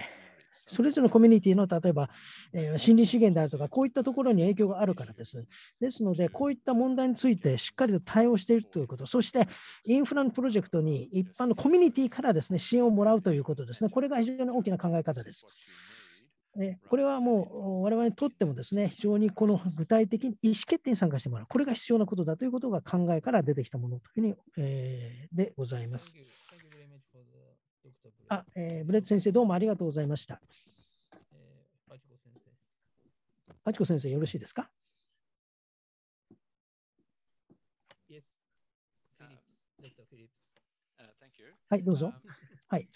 それぞれのコミュニティの例えば、えー、森林資源であるとか、こういったところに影響があるからです。ですので、こういった問題についてしっかりと対応しているということ、そしてインフラのプロジェクトに一般のコミュニティからですね支援をもらうということですね、これが非常に大きな考え方です。ね、これはもう我々にとってもですね、非常にこの具体的に意思決定に参加してもらう、これが必要なことだということが考えから出てきたものというふうに、えー、でございます。あ、えー、ブレッツ先生、どうもありがとうございました。パチコ先生、よろしいですか Yes. Uh, u はい、どうぞ。はい。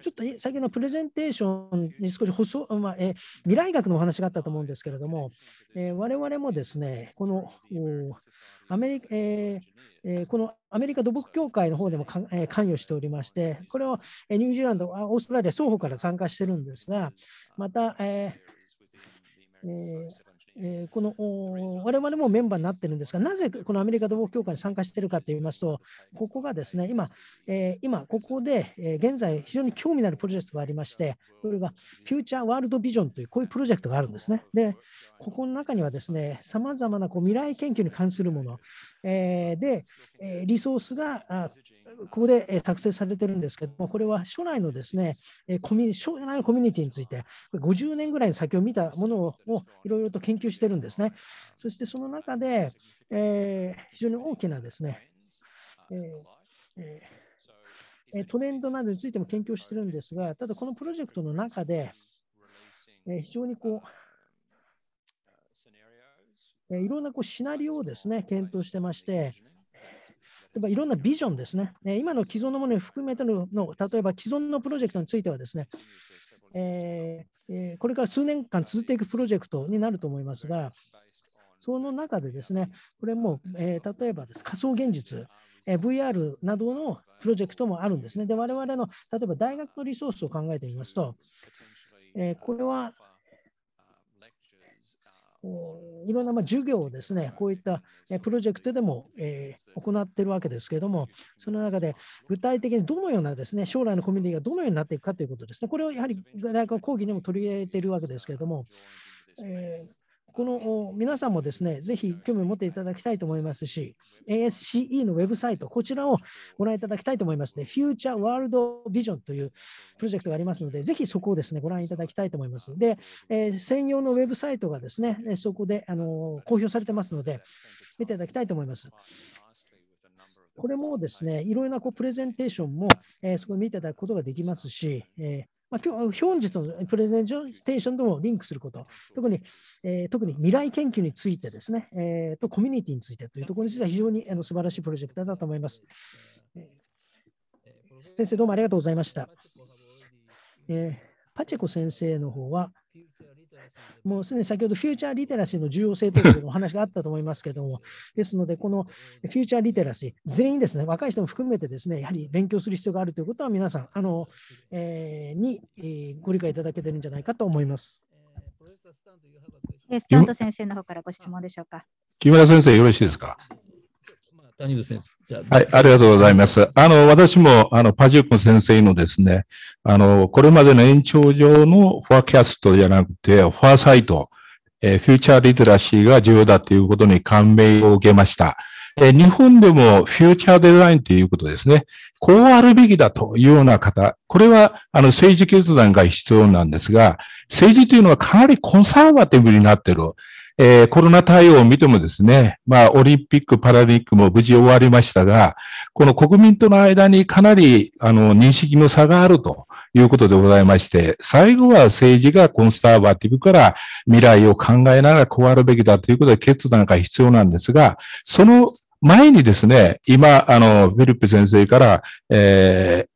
ちょっと先のプレゼンテーションに少し補足、まあえー、未来学のお話があったと思うんですけれども、えー、我々もですね、このアメリカ、えー、このアメリカ土木協会の方でも関与しておりまして、これをニュージーランド、オーストラリア双方から参加してるんですが、また、ええーえー、この我々もメンバーになってるんですが、なぜこのアメリカ同木協会に参加しているかといいますと、ここがですね、今、えー、今ここで、えー、現在非常に興味のあるプロジェクトがありまして、これがフューチャーワールドビジョンというこういうプロジェクトがあるんですね。で、ここの中にはですね、さまざまなこう未来研究に関するもの、えで、えリソースがあここで、え作成されてるんですけども、これは初来のですね、えー、コミ将来のコミュニティについて、50年ぐらい先を見たものをいろいろと研究してるんですね。そしてその中で、え非常に大きなですね、ええトレンドなどについても研究してるんですが、ただこのプロジェクトの中で、え非常にこう、いろんなこうシナリオをですね、検討してまして、例えばいろんなビジョンですね、今の既存のものを含めてのの、例えば既存のプロジェクトについてはですね、えー、これから数年間続いていくプロジェクトになると思いますが、その中でですね、これも、えー、例えばです仮想現実、え VR などのプロジェクトもあるんですね。で、我々の例えば大学のリソースを考えてみますと、えー、これはいろんなま授業をですね、こういったプロジェクトでも、え行っているわけですけれども、その中で具体的にどのようなですね、将来のコミュニティがどのようになっていくかということですね、これをやはり大学講義にも取り入れているわけですけれども、えこの皆さんもですね、ぜひ興味を持っていただきたいと思いますし、ASCE のウェブサイト、こちらをご覧いただきたいと思いますね。Future World Vision というプロジェクトがありますので、ぜひそこをですね、ご覧いただきたいと思います。で、えー、専用のウェブサイトがですね、そこであの公表されてますので、見ていただきたいと思います。これもですね、いろいろなこうプレゼンテーションも、えー、そこで見ていただくことができますし、えーまあ、本日のプレゼンテーションともリンクすること、特に,、えー、特に未来研究についてですね、えー、とコミュニティについてというところについては非常にあの素晴らしいプロジェクトだと思います。先生、どうもありがとうございました。えー、パチェコ先生の方は、もうすでに先ほどフューチャーリテラシーの重要性というお話があったと思いますけれども、ですので、このフューチャーリテラシー、全員ですね、若い人も含めてですね、やはり勉強する必要があるということは、皆さんあの、えー、に、えー、ご理解いただけてるんじゃないかと思います。スタント先生の方からご質問でしょうか。木村先生、よろしいですか。谷口先生、はい、ありがとうございます。あの、私も、あの、パジュク先生のですね、あの、これまでの延長上のフォアキャストじゃなくて、フォアサイト、えー、フューチャーリテラシーが重要だということに感銘を受けました。えー、日本でもフューチャーデザインということですね。こうあるべきだというような方、これはあの政治決断が必要なんですが、政治というのはかなりコンサーバティブになっている。えー、コロナ対応を見てもですね、まあ、オリンピック、パラリンピックも無事終わりましたが、この国民との間にかなり、あの、認識の差があるということでございまして、最後は政治がコンサーバティブから未来を考えながら加わるべきだということで決断が必要なんですが、その前にですね、今、あの、フィリップ先生から、えー、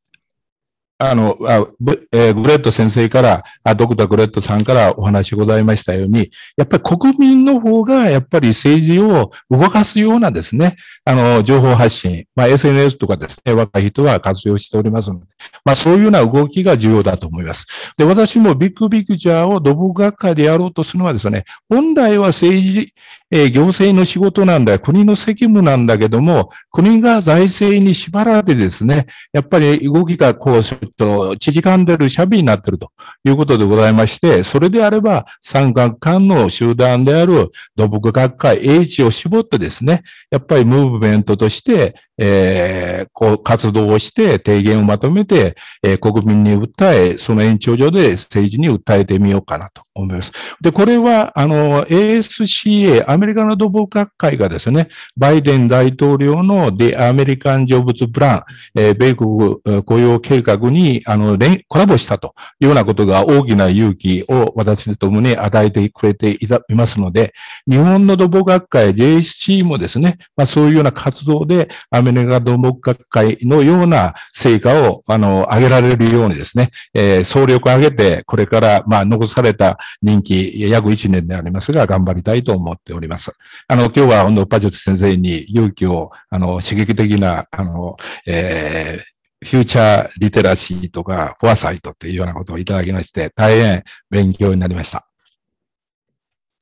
あの、あえー、グレット先生から、あドクター・グレットさんからお話ございましたように、やっぱり国民の方が、やっぱり政治を動かすようなですね、あの、情報発信、まあ、SNS とかですね、若い人は活用しておりますので、まあ、そういうような動きが重要だと思います。で、私もビッグビクチャーを土木学会でやろうとするのはですね、本来は政治、えー、行政の仕事なんだ、国の責務なんだけども、国が財政に縛られてですね、やっぱり動きがこう、ちょっと縮んでる、シャビになってるということでございまして、それであれば、三学間の集団である土木学会、英知を絞ってですね、やっぱりムーブメントとして、えー、こう活動をして、提言をまとめて、えー、国民に訴え、その延長上で政治に訴えてみようかなと思います。で、これは、あの、ASCA、アメリカの土木学会がですね、バイデン大統領のデアメリカンジョブズプラン、えー、米国雇用計画に、あの、コラボしたというようなことが大きな勇気を私とに与えてくれていますので、日本の土木学会 JSC もですね、まあそういうような活動で、メネガ同盟学会のような成果を、あの、上げられるようにですね、えー、総力を挙げて、これから、まあ、残された任期約1年でありますが、頑張りたいと思っております。あの、今日は、あの、パジョット先生に勇気を、あの、刺激的な、あの、えーフューチャーリテラシーとか、フォアサイトっていうようなことをいただきまして、大変勉強になりました。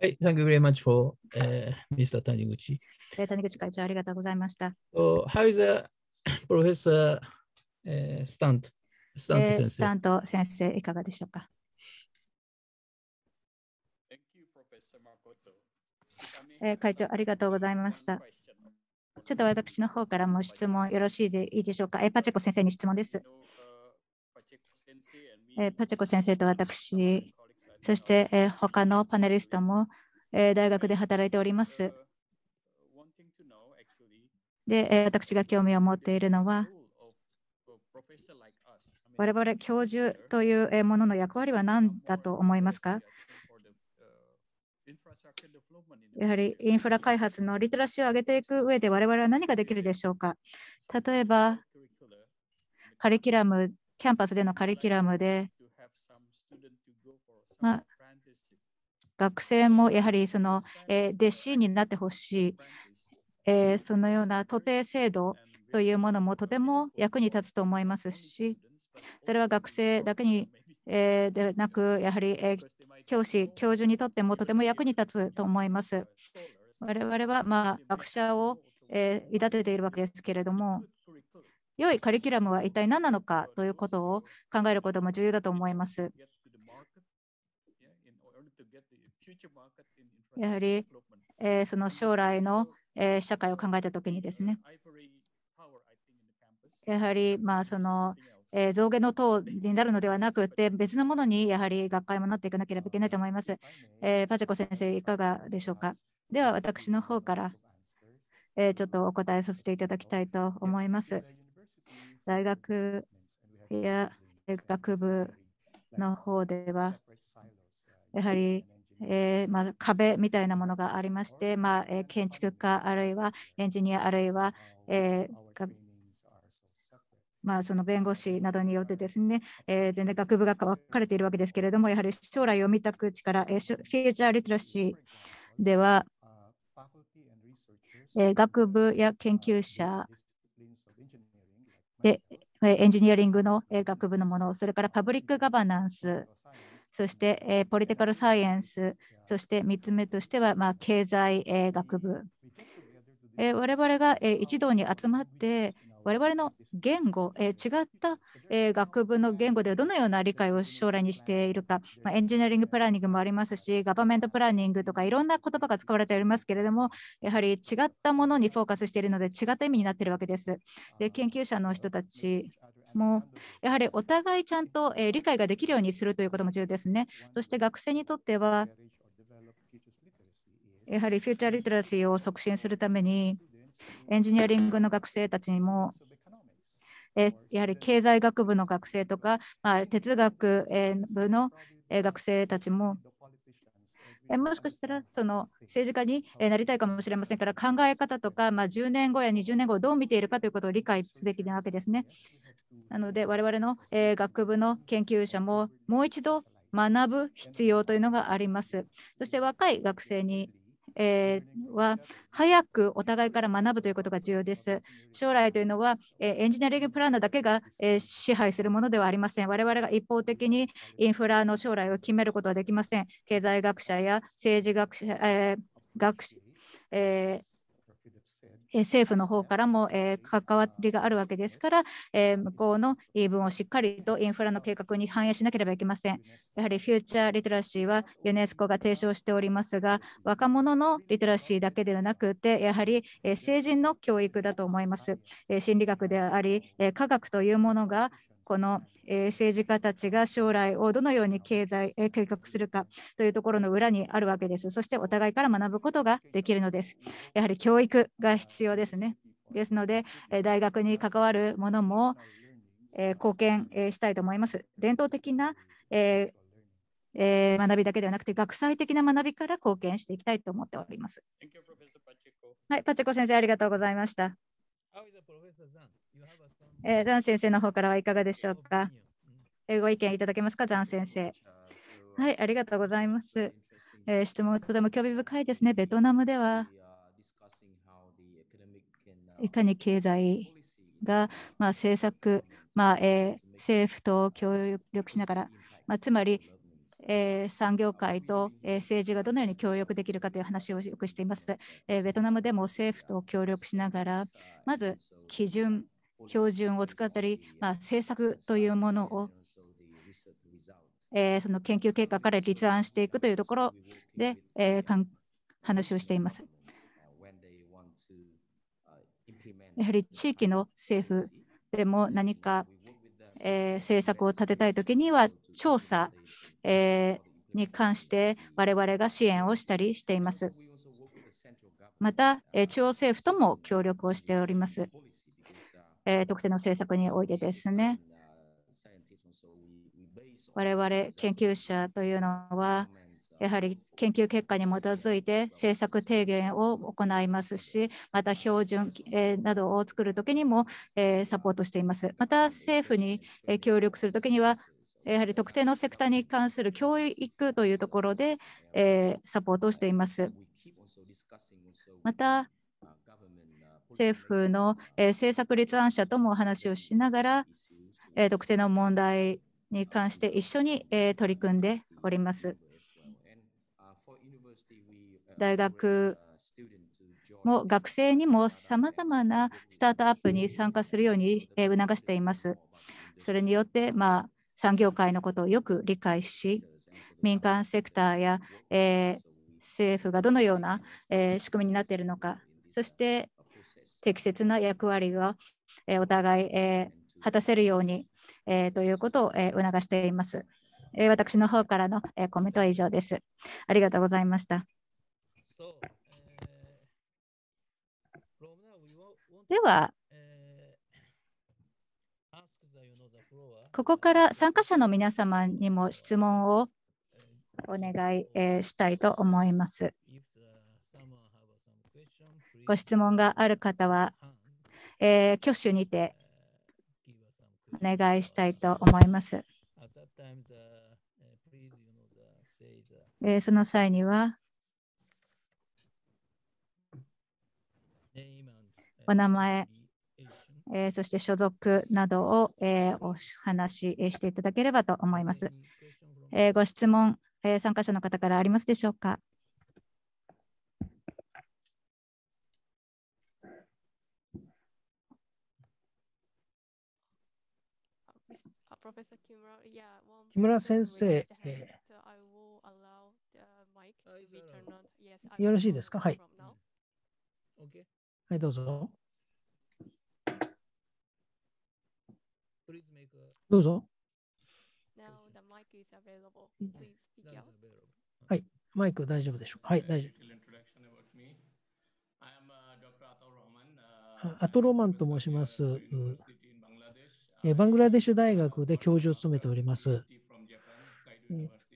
はい、Thank you very much for、uh,、Mr. t a n i c h i 谷口会長、ありがとうございました。お o how is the professor、uh, Stunt? スタント先生。スタント先生、いかがでしょうかえー、会長、ありがとうございました。ちょっと私の方からも質問よろしいでいいでしょうか。えパチェコ先生に質問です。えパチェコ先生と私、そして、え他のパネリストも、え大学で働いております。で、私が興味を持っているのは、我々教授というものの役割は何だと思いますかやはりインフラ開発のリテラシーを上げていく上で我々は何ができるでしょうか例えば、カリキュラム、キャンパスでのカリキュラムで、まあ、学生もやはりその弟子になってほしい。えー、そのような徒弟制度というものもとても役に立つと思いますし、それは学生だけに、えー、でなく、やはり、え教師、教授にとってもとても役に立つと思います。我々は、まあ、学者を、えー、抱てているわけですけれども、良いカリキュラムは一体何なのかということを考えることも重要だと思います。やはり、えー、その将来のえ社会を考えたときにですね、やはりまあその、え増減の塔になるのではなくて、別のものにやはり学会もなっていかなければいけないと思います。えー、パチコ先生、いかがでしょうか。では、私の方から、えー、ちょっとお答えさせていただきたいと思います。大学や学部の方では、やはりえー、まあ、壁みたいなものがありまして、まあ、え建築家あるいはエンジニアあるいは、えーまあ、その弁護士などによってですね、えー、全然学部が分かれているわけですけれども、やはり将来を見たく力、えー、フューチャーリテラシーでは、えー、学部や研究者で、エンジニアリングの学部のもの、それからパブリックガバナンスそして、えー、ポリティカルサイエンス、そして3つ目としては、まあ、経済、えー、学部。えー、我々が、えー、一堂に集まって、我々の言語、えー、違った、えー、学部の言語でどのような理解を将来にしているか、まあ、エンジニアリングプランニングもありますし、ガバメントプランニングとかいろんな言葉が使われておりますけれども、やはり違ったものにフォーカスしているので、違った意味になっているわけです。で研究者の人たちもやはりお互いちゃんと、え理解ができるようにするということも重要ですね。そして学生にとっては、やはりフューチャーリテラシーを促進するために、エンジニアリングの学生たちにも、えやはり経済学部の学生とか、まあ、哲学部の学生たちも、もしかしたらその政治家になりたいかもしれませんから考え方とか、まあ、10年後や20年後をどう見ているかということを理解すべきなわけですね。なので我々の、え学部の研究者ももう一度学ぶ必要というのがあります。そして若い学生にえー、は早くお互いから学ぶということが重要です。将来というのは、えエンジニアリングプランナーだけが、え支配するものではありません。我々が一方的にインフラの将来を決めることはできません。経済学者や政治学者、えー学えー政府の方からも、え関わりがあるわけですから、え向こうの言い分をしっかりとインフラの計画に反映しなければいけません。やはりフューチャーリテラシーはユネスコが提唱しておりますが、若者のリテラシーだけではなくて、やはり、え成人の教育だと思います。え心理学であり、え科学というものが、この、えー、政治家たちが将来をどのように経済、えー、計画するかというところの裏にあるわけです。そしてお互いから学ぶことができるのです。やはり教育が必要ですね。ですので、え大学に関わるものも、え貢献、えしたいと思います。伝統的な、ええー、学びだけではなくて学際的な学びから貢献していきたいと思っております。はい、パチコ先生ありがとうございました。えー、ザン先生の方からはいかがでしょうかご意見いただけますか、ザン先生。はい、ありがとうございます。えー、質問とても興味深いですね。ベトナムでは、いかに経済が、まあ、政策、まあえー、政府と協力しながら、まあ、つまりえ産業界と、え政治がどのように協力できるかという話をよくしています。えベトナムでも政府と協力しながら、まず基準、標準を使ったり、まあ、政策というものを、えその研究結果から立案していくというところで、え話をしています。やはり地域の政府でも何かえー、政策を立てたいときには調査、えー、に関して我々が支援をしたりしています。また、えー、中央政府とも協力をしております。えー、特定の政策においてですね。我々研究者というのは、やはり研究結果に基づいて政策提言を行いますし、また標準などを作るときにもサポートしています。また政府に協力するときには、やはり特定のセクターに関する教育というところでサポートしています。また、政府の政策立案者ともお話をしながら、特定の問題に関して一緒に取り組んでおります。大学も学生にもさまざまなスタートアップに参加するように促しています。それによって、まあ、産業界のことをよく理解し、民間セクターや、えー、政府がどのような、えー、仕組みになっているのか、そして適切な役割を、えー、お互い、えー、果たせるように、えー、ということを、えー、促しています。え私の方からの、えー、コメントは以上です。ありがとうございました。では、ここから参加者の皆様にも質問をお願い、えしたいと思います。ご質問がある方は、えー、挙手にてお願いしたいと思います。えー、その際には、お名前、えー、そして所属などを、えー、お話ししていただければと思います。えー、ご質問、え参加者の方からありますでしょうか。木村先生、えー、よろしいですかはい。はい、どうぞ。どうぞ。はい、マイク大丈夫でしょうか。はい、大丈夫。アトロマンと申します。バングラデシュ大学で教授を務めております。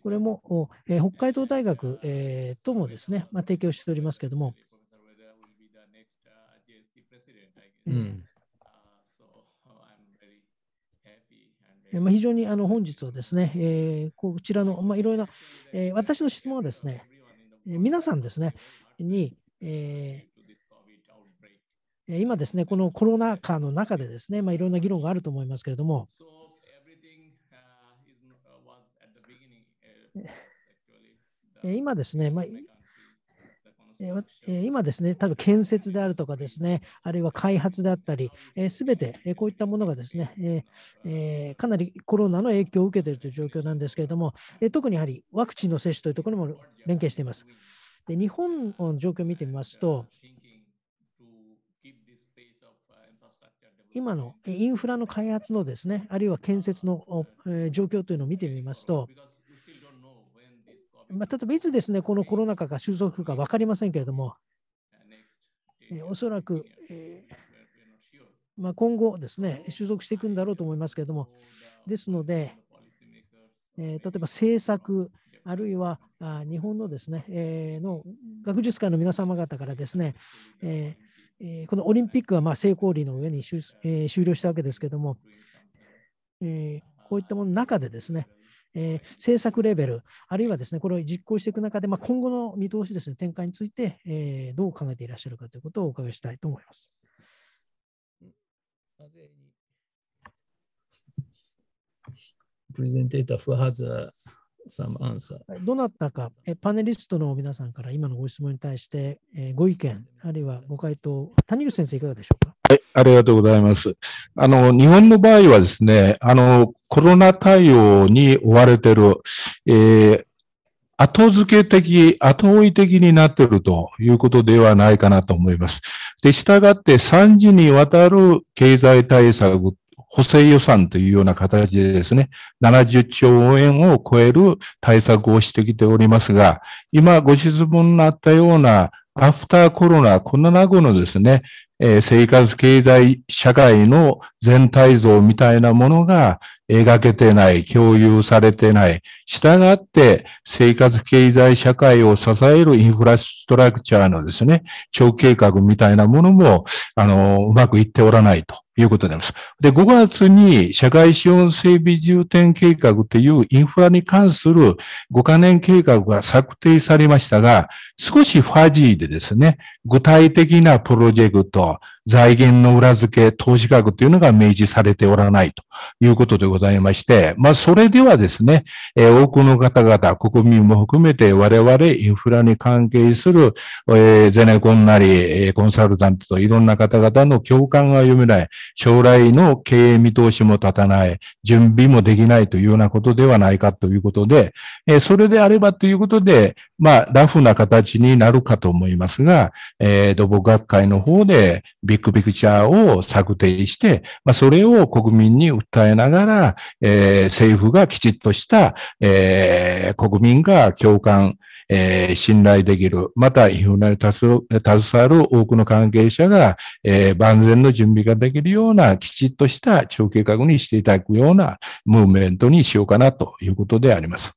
これも北海道大学ともですね、まあ、提供しておりますけれども、うん、まあ、非常にあの本日はですね、えー、こちらの、まいろいろな、えー、私の質問はですね、皆さんですね、に、えー、今ですね、このコロナ禍の中でですね、まあ、いろんな議論があると思いますけれども、今ですね、まあ、今ですね、多分建設であるとかですね、あるいは開発であったり、すべてこういったものがですね、かなりコロナの影響を受けているという状況なんですけれども、特にやはりワクチンの接種というところも連携しています。で日本の状況を見てみますと、今のインフラの開発のですね、あるいは建設の状況というのを見てみますと、まあ、例えばいつですね、このコロナ禍が収束するか分かりませんけれども、えおそらく、えー、まあ、今後ですね、収束していくんだろうと思いますけれども、ですので、えー、例えば政策、あるいはあ日本のですね、えー、の学術界の皆様方からですね、えー、このオリンピックはまあ成功率の上に終,、え終了したわけですけれども、えこういったものの中でですね、えー、政策レベル、あるいはですね、これを実行していく中で、まあ、今後の見通しですね、展開について、えー、どう考えていらっしゃるかということをお伺いしたいと思います。プレゼンテーター、フ o r w ザー。some answer. どなたか、パネリストの皆さんから今のご質問に対して、えご意見、あるいはご回答、谷口先生、いかがでしょうか。はい、ありがとうございます。あの、日本の場合はですね、あの、コロナ対応に追われてる、えー、後付け的、後追い的になっているということではないかなと思います。で、従って3次にわたる経済対策補正予算というような形でですね、70兆円を超える対策をしてきておりますが、今ご質問のあったようなアフターコロナ、この名後のですね、えー、生活経済社会の全体像みたいなものが描けてない、共有されてない。従って生活経済社会を支えるインフラストラクチャーのですね、長計画みたいなものも、あの、うまくいっておらないと。いうことであります。で、5月に社会資本整備重点計画というインフラに関する5カ年計画が策定されましたが、少しファジーでですね、具体的なプロジェクト、財源の裏付け、投資額というのが明示されておらないということでございまして、まあ、それではですね、え多くの方々、国民も含めて我々インフラに関係する、えゼネコンなり、コンサルタントといろんな方々の共感が読めない、将来の経営見通しも立たない、準備もできないというようなことではないかということで、えそれであればということで、まあ、ラフな形になるかと思いますが、えー、土木学会の方でビッグピクチャーを策定して、まあ、それを国民に訴えながら、えー、政府がきちっとした、えー、国民が共感、えー、信頼できる、また、インフラに携わる多くの関係者が、えー、万全の準備ができるような、きちっとした長計画にしていただくようなムーブメントにしようかなということであります。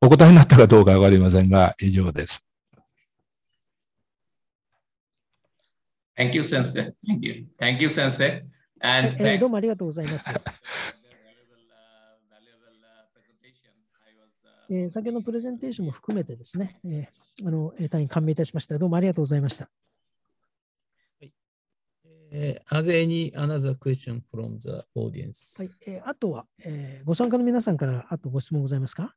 お答えになったかどうかわかりませんが、以上です。Thank you, 先生。Thank you. Thank you, 先生。And えー、どうもありがとうございます。え先ほどのプレゼンテーションも含めてですね、えあの大変感銘いたしました。どうもありがとうございました。はい、えー、あとは、えー、ご参加の皆さんからあとご質問ございますか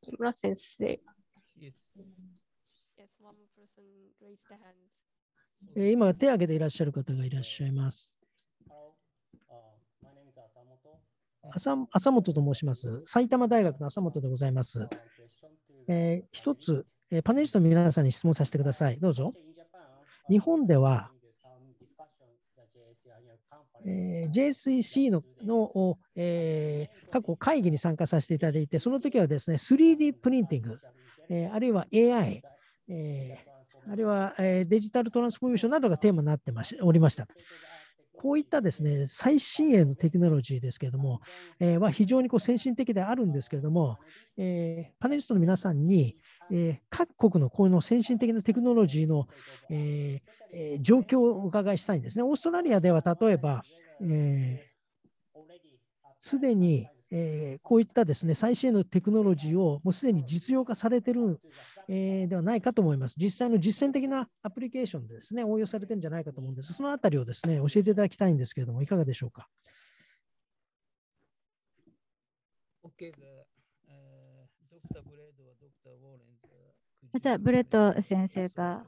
木村先生。Yes. Yes, one person raised their hand. え今、手を挙げていらっしゃる方がいらっしゃいます。朝朝本と申します。埼玉大学の朝本でございます。えー、一つ、えパネリストの皆さんに質問させてください。どうぞ。日本では、えー、JSEC のの、えー、過去会議に参加させていただいて、その時はですね、3D プリンティング、えー、あるいは AI、えあるいは、えデジタルトランスフォーメーションなどがテーマになってましおりました。こういったですね最新鋭のテクノロジーですけれども、えー、は非常にこう先進的であるんですけれども、えー、パネリストの皆さんに、えー、各国のこういうの先進的なテクノロジーの、えー、状況をお伺いしたいんですね。オーストラリアでは例えば、す、えー、で、にえー、こういったですね最新のテクノロジーをもうすでに実用化されてる、えー、ではないかと思います。実際の実践的なアプリケーションでですね応用されてるんじゃないかと思うんです。そのあたりをですね教えていただきたいんですけれども、いかがでしょうか。OK えー、ドクター・ブレードはドクター・ウォーレンズ。じゃあ、ブレッド先生か、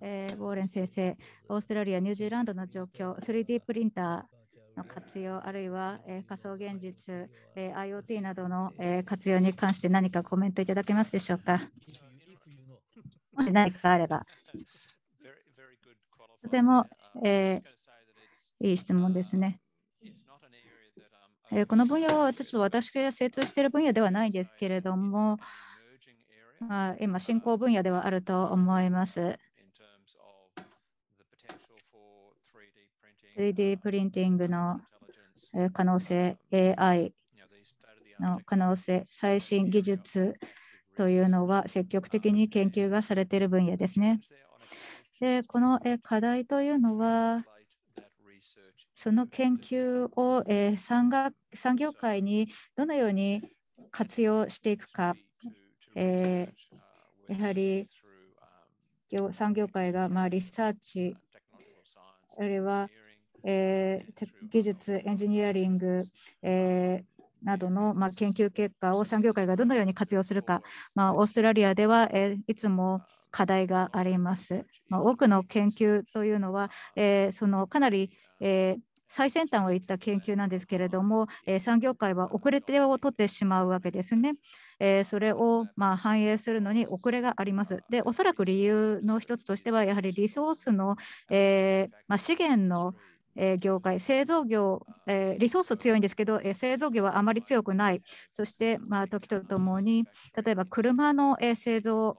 えー、ウォーレン先生、オーストラリア、ニュージーランドの状況、3D プリンター、の活用、あるいは、え仮想現実、え IoT などの、え活用に関して何かコメントいただけますでしょうか。もし何かあれば。とても、えー、いい質問ですね。えこの分野はちょっと私が精通している分野ではないですけれども、まあ、今、進行分野ではあると思います。3D プリンティングの可能性、AI の可能性、最新技術というのは積極的に研究がされている分野ですね。でこの課題というのは、その研究を産学産業界にどのように活用していくか、えー、やはり産業界がまあリサーチ、あるいはえー、技術、エンジニアリング、えーなどの、まあ、研究結果を産業界がどのように活用するか、まあ、オーストラリアでは、えいつも課題があります。まあ、多くの研究というのは、えー、そのかなり、えー、最先端をいった研究なんですけれども、えー、産業界は遅れ手を取ってしまうわけですね。えー、それをまあ反映するのに遅れがあります。で、おそらく理由の一つとしては、やはりリソースの、えーまあ、資源のえー、業界、製造業、えー、リソース強いんですけど、えー、製造業はあまり強くない、そして、まあ、時とともに、例えば車の、えー、製造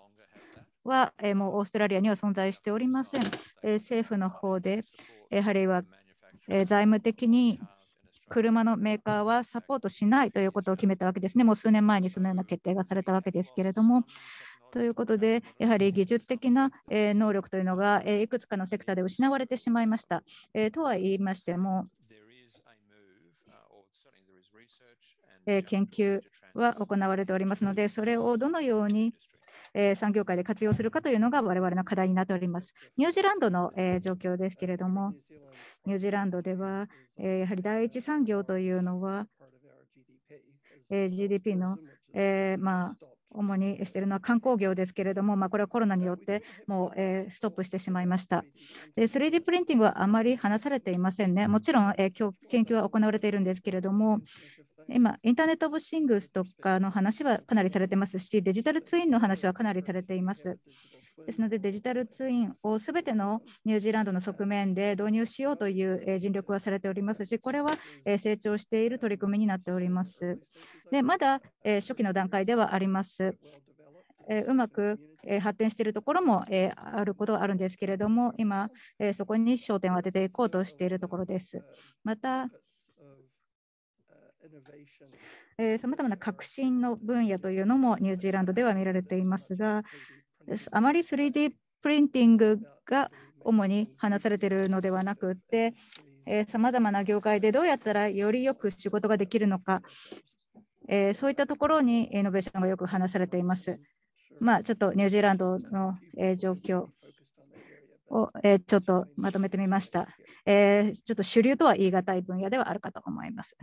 は、えー、もうオーストラリアには存在しておりません。えー、政府の方で、やはりは、えー、財務的に車のメーカーはサポートしないということを決めたわけですね。もう数年前にそのような決定がされたわけですけれども、ということで、やはり技術的な能力というのがいくつかのセクターで失われてしまいました。とは言いましても、研究は行われておりますので、それをどのように産業界で活用するかというのが我々の課題になっております。ニュージーランドの状況ですけれども、ニュージーランドではやはり第一産業というのは GDP のまあ主にしているのは観光業ですけれども、まあ、これはコロナによってもう、えー、ストップしてしまいました。で 3D プリンティングはあまり話されていませんね。もちろん、えー、研究は行われているんですけれども、今、インターネット・オブ・シングスとかの話はかなりされてますし、デジタルツインの話はかなりされています。ですので、デジタルツインをすべてのニュージーランドの側面で導入しようという尽力はされておりますし、これは成長している取り組みになっております。でまだ初期の段階ではあります。うまく発展しているところもあることはあるんですけれども、今、そこに焦点を当てていこうとしているところです。また、さまざまな革新の分野というのもニュージーランドでは見られていますが、あまり 3D プリンティングが主に話されているのではなくて、さまざまな業界でどうやったらよりよく仕事ができるのか、えー、そういったところにイノベーションがよく話されています。まあ、ちょっとニュージーランドの、え状況を、えちょっとまとめてみました、えー。ちょっと主流とは言い難い分野ではあるかと思います。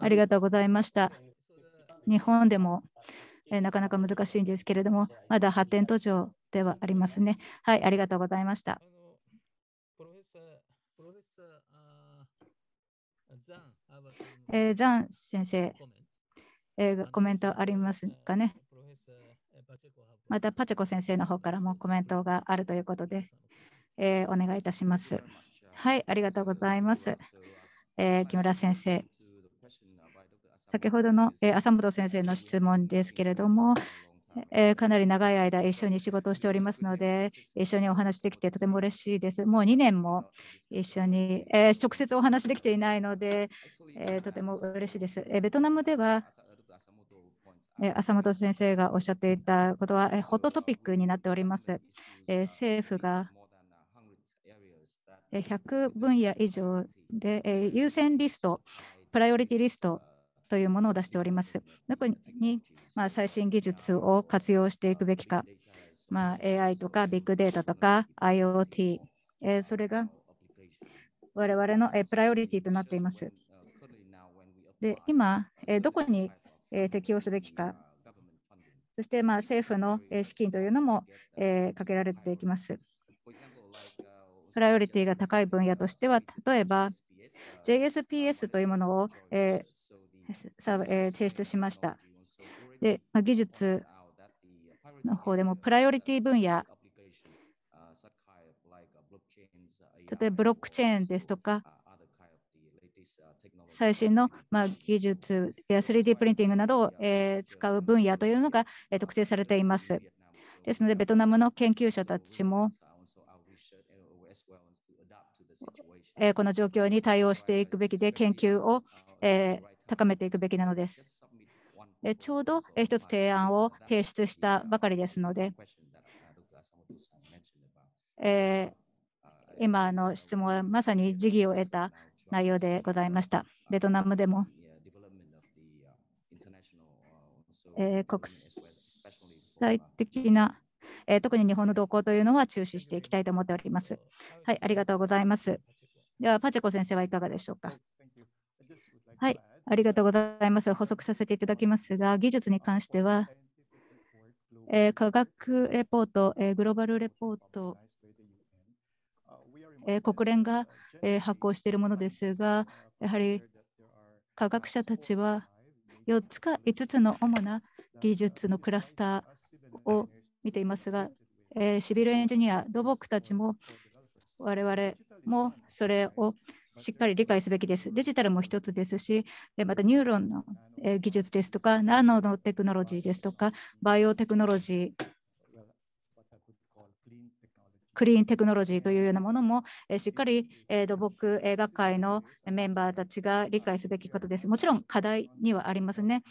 ありがとうございました。日本でもなかなか難しいんですけれども、まだ発展途上ではありますね。はい、ありがとうございました。えー、ザン先生、えー、コメントありますかねまたパチェコ先生の方からもコメントがあるということで、えー、お願いいたします。はい、ありがとうございます。え木村先生。先ほどの、え浅本先生の質問ですけれども、えかなり長い間一緒に仕事をしておりますので、一緒にお話できてとても嬉しいです。もう2年も一緒に、えー、直接お話できていないので、えー、とても嬉しいです。えー、ベトナムでは、え浅本先生がおっしゃっていたことは、えホットトピックになっております。え政府が100分野以上で優先リスト、プライオリティリストというものを出しております。どこに、まあ、最新技術を活用していくべきか、まあ、AI とかビッグデータとか IoT、えそれが我々のプライオリティとなっています。で今、どこに適用すべきか、そしてまあ政府の資金というのもかけられていきます。プライオリティが高い分野としては、例えば JSPS というものを、えーえー、提出しました。でまあ、技術の方でもプライオリティ分野、例えばブロックチェーンですとか、最新の、まあ、技術や 3D プリンティングなどを、え使う分野というのが、え特定されています。ですので、ベトナムの研究者たちもえこの状況に対応していくべきで、研究を、え高めていくべきなのです。えちょうど一つ提案を提出したばかりですので、え今の質問はまさに時儀を得た内容でございました。ベトナムでも、え国際的なえ特に日本の動向というのは注視していきたいと思っております。はい、ありがとうございます。では、パチェコ先生はいかがでしょうか。はい、ありがとうございます。補足させていただきますが、技術に関しては、えー、科学レポート、えー、グローバルレポート、えー、国連が、えー、発行しているものですが、やはり科学者たちは4つか5つの主な技術のクラスターを見ていますが、えー、シビルエンジニア、土木たちも我々もそれをしっかり理解すべきです。デジタルも一つですし、またニューロンの技術ですとか、ナノのテクノロジーですとか、バイオテクノロジー、クリーンテクノロジーというようなものもしっかり土木学会のメンバーたちが理解すべきことです。もちろん課題にはありますね。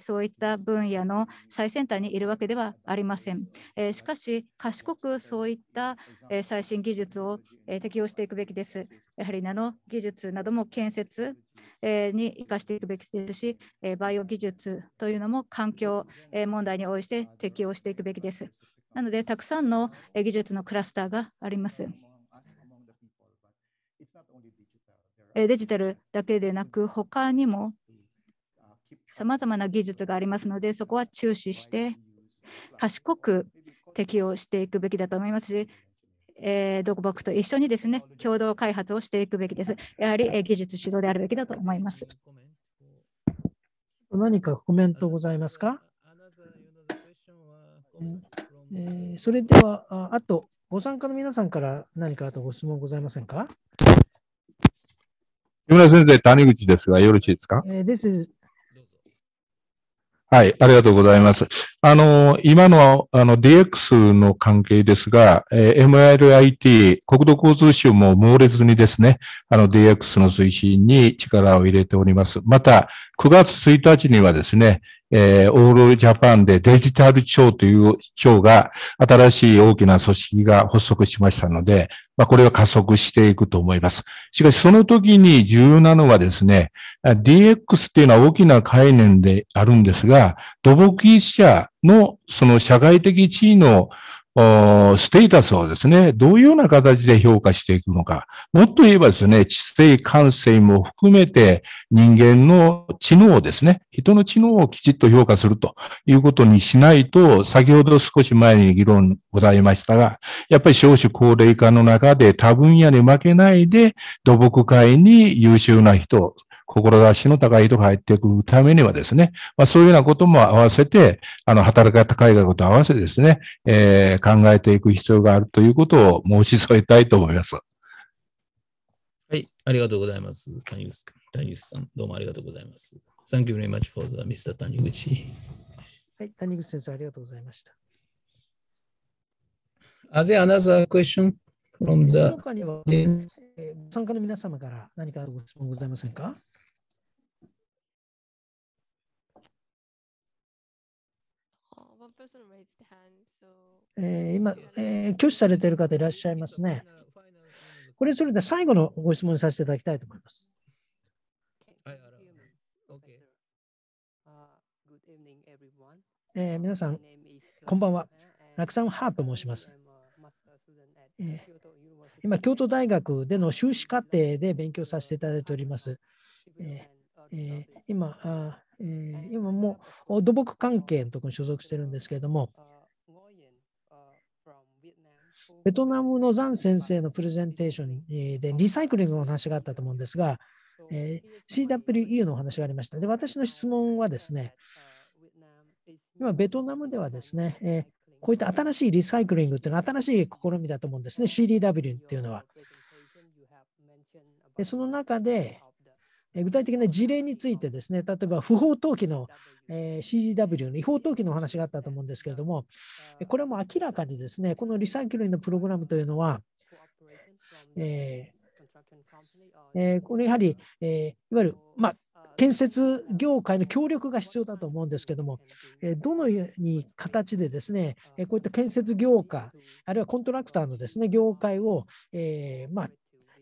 そういった分野の最先端にいるわけではありません。えしかし、賢くそういった、え最新技術を、え適用していくべきです。やはりナノ技術なども建設、えに生かしていくべきですし、バイオ技術というのも環境、え問題に応じて適用していくべきです。なので、たくさんの技術のクラスターがあります。デジタルだけでなく、他にもさまざまな技術がありますので、そこは注視して、賢く適用していくべきだと思いますし、えー、ドクボクと一緒にですね共同開発をしていくべきです。やはり、えー、技術主導であるべきだと思います。何かコメントございますか、えー、それではあ、あとご参加の皆さんから何かあとご質問ございませんか木村先生、谷口ですが、よろしいですか、えー、?This is はい、ありがとうございます。あの、今のあの DX の関係ですが、えー、MLIT、国土交通省も猛烈にですね、あの DX の推進に力を入れております。また、9月1日にはですね、えー、オールジャパンでデジタル庁という庁が、新しい大きな組織が発足しましたので、まあ、これは加速していくと思います。しかし、その時に重要なのはですね、DX っていうのは大きな概念であるんですが、土木技術者のその社会的地位のステータスをですね、どういうような形で評価していくのか。もっと言えばですね、知性感性も含めて人間の知能をですね、人の知能をきちっと評価するということにしないと、先ほど少し前に議論ございましたが、やっぱり少子高齢化の中で多分野に負けないで土木界に優秀な人、志の高い人が入っていくためにはですね、まあ、そういうようなことも合わせて、あの、働き方改革と合わせてですね、えー、考えていく必要があるということを申し添えたいと思います。はい、ありがとうございます。谷口谷口さん、どうもありがとうございます。Thank you very much for the Mr. 谷口。はい、谷口先生、ありがとうございました。あ r e t another question from the... 参加の皆様から何かご質問ございませんかえ今、えー、挙手されている方いらっしゃいますね。これ、それで最後のご質問させていただきたいと思います。えー、皆さん、こんばんは。ラクサン・ハーと申します。えー、今、京都大学での修士課程で勉強させていただいております。えーえー、今あ、えー、今も土木関係のところに所属してるんですけれども、ベトナムのザン先生のプレゼンテーションでリサイクリングの話があったと思うんですが、えー、CWEU のお話がありました。で、私の質問はですね、今、ベトナムではですね、えー、こういった新しいリサイクリングというのは新しい試みだと思うんですね、CDW っていうのは。でその中で、具体的な事例についてですね、例えば不法投棄の、え CGW の違法投棄の話があったと思うんですけれども、これも明らかにですね、このリサイクルのプログラムというのは、ええこれやはり、えいわゆる、まあ、建設業界の協力が必要だと思うんですけども、どのように形でですね、こういった建設業界、あるいはコントラクターのですね業界を、えー、まあ、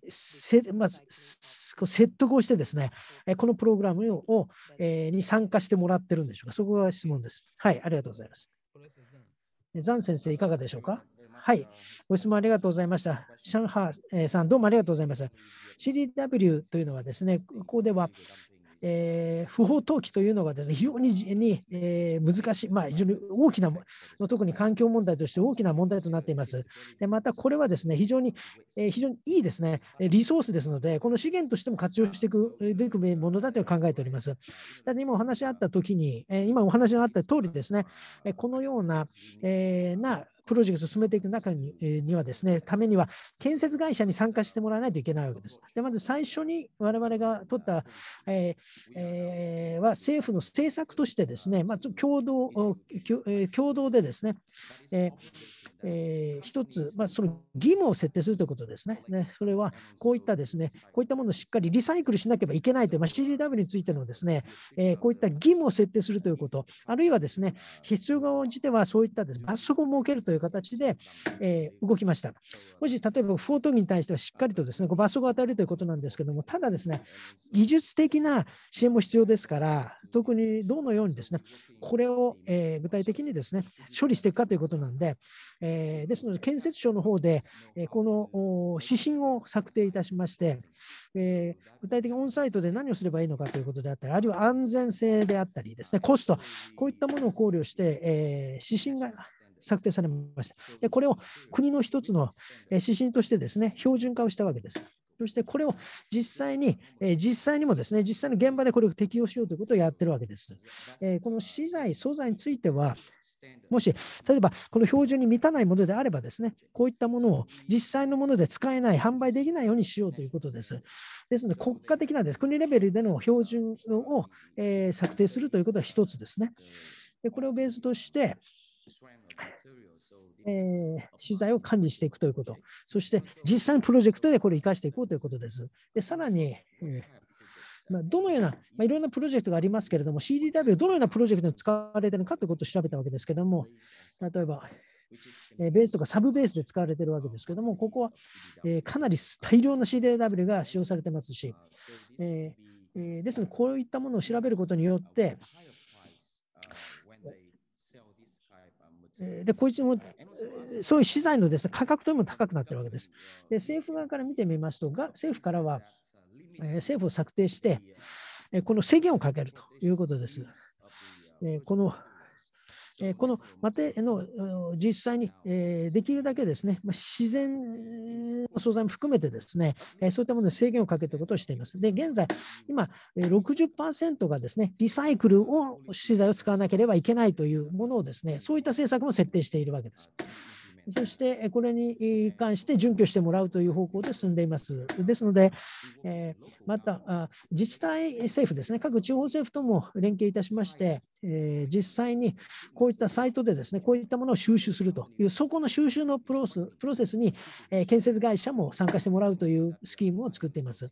せまず説得をしてですね、このプログラムを、えー、に参加してもらってるんでしょうか。そこが質問です。はい、ありがとうございます。ザン先生、いかがでしょうかはい、ご質問ありがとうございました。シャンハーさん、どうもありがとうございました。CDW というのはですね、ここでは、えー、不法投棄というのがです、ね、非常にえー、難しい、まあ、非常に大きな、特に環境問題として大きな問題となっています。でまた、これはです、ね、非常に、えー、非常にいいです、ね、リソースですので、この資源としても活用していくべくものだと考えております。だ今お話あったときに、え今お話のあった通りですね、このような,、えなプロジェクトを進めていく中に,、えにはですね、ためには建設会社に参加してもらわないといけないわけです。でまず最初に我々が取った、えーえー、は政府の政策としてですね、まあ、共同共同でですね、えーえー、一つ、まあ、その義務を設定するということですね。ねそれはこういったですね、こういったものをしっかりリサイクルしなければいけないという、まあ、CGW についてのですね、えこういった義務を設定するということ、あるいはですね、必要が応じてはそういったです、罰則を設けるという形で、えー、動きました。もし例えばフォートに対してはしっかりとですね、罰則を与えるということなんですけども、ただですね、技術的な支援も必要ですから、特にどのようにですね、これを、えー、具体的にですね、処理していくかということなんで、えー、ですので、建設省の方で、えこの指針を策定いたしまして、え具体的にオンサイトで何をすればいいのかということであったり、あるいは安全性であったりですね、コスト、こういったものを考慮して、え指針が策定されました。でこれを国の一つの指針としてですね、標準化をしたわけです。そしてこれを実際に、え実際にもですね、実際の現場でこれを適用しようということをやってるわけです。えこの資材、素材については、もし、例えばこの標準に満たないものであればですね、こういったものを実際のもので使えない、販売できないようにしようということです。ですので、国家的なです、国レベルでの標準を、え策定するということは1つですね。でこれをベースとして、えー、資材を管理していくということ、そして実際のプロジェクトでこれを生かしていこうということです。でさらに、えーまあ、どのような、まあ、いろんなプロジェクトがありますけれども、CDW どのようなプロジェクトに使われているのかということを調べたわけですけれども、例えば、えー、ベースとかサブベースで使われているわけですけれども、ここは、えー、かなり大量の CDW が使用されてますし、えーえー、ですので、こういったものを調べることによって、で、こいつも、そういう資材のです、ね、価格というのも高くなっているわけです。で、政府側から見てみますと、が政府からは、政府を策定して、この制限をかけるということです。このこのマテの実際にできるだけですね、自然の素材も含めてですね、そういったものに制限をかけていることをしています。で、現在、今60%がですね、リサイクルを資材を使わなければいけないというものをですね、そういった政策も設定しているわけです。そしてこれに関して準拠してもらうという方向で進んでいます。ですので、えまた自治体政府ですね、各地方政府とも連携いたしまして、え実際にこういったサイトでですね、こういったものを収集するという、そこの収集のプロセスに、え建設会社も参加してもらうというスキームを作っています。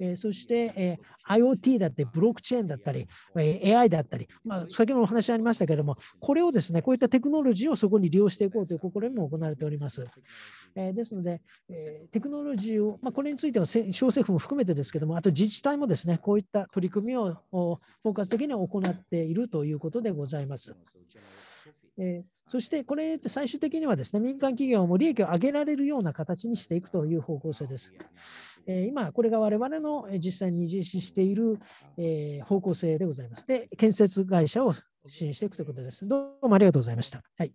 えー、そして、えー、IoT だったり、ブロックチェーンだったり、え AI だったり、まあ、先ほどお話ありましたけれども、これをですね、こういったテクノロジーをそこに利用していこうという試みも行われております。えですので、えテクノロジーを、まあ、これについては小政府も含めてですけども、あと自治体もですね、こういった取り組みを包括的に行っているということでございます。えそしてこれって最終的にはですね民間企業も利益を上げられるような形にしていくという方向性です。え今、これが我々の実際に実施している、え方向性でございます。で、建設会社を支援していくということです。どうもありがとうございました。はい。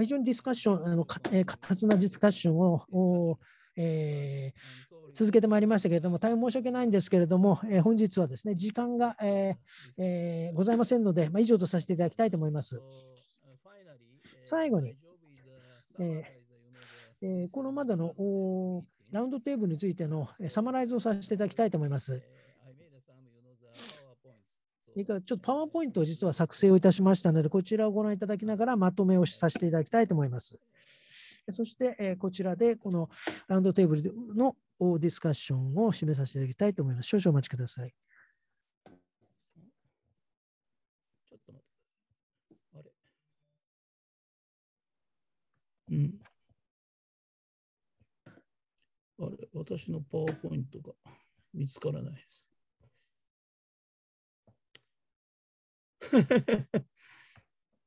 非常にディスカッション、あの活なディスカッションをえー、続けてまいりましたけれども、大変申し訳ないんですけれども、えー、本日はですね、時間が、えーえー、ございませんので、まあ、以上とさせていただきたいと思います。最後に、えーえこのまだのラウンドテーブルについてのサマライズをさせていただきたいと思います。そちょっとパワーポイントを実は作成をいたしましたので、こちらをご覧いただきながらまとめをさせていただきたいと思います。そして、えこちらでこのラウンドテーブルのディスカッションを締めさせていただきたいと思います。少々お待ちください。ちょっと待って。あれ。うん。あれ、私のパワーポイントが見つからないです。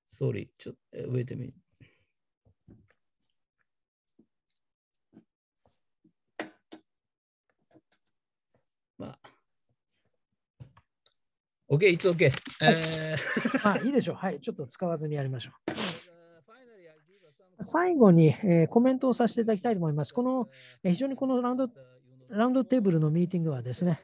Sorry, ちょっと、wait a まあ。OK、いつ OK。えはいいでしょう。はい、ちょっと使わずにやりましょう。最後に、えコメントをさせていただきたいと思います。この、え非常にこのラウンドラウンドテーブルのミーティングはですね、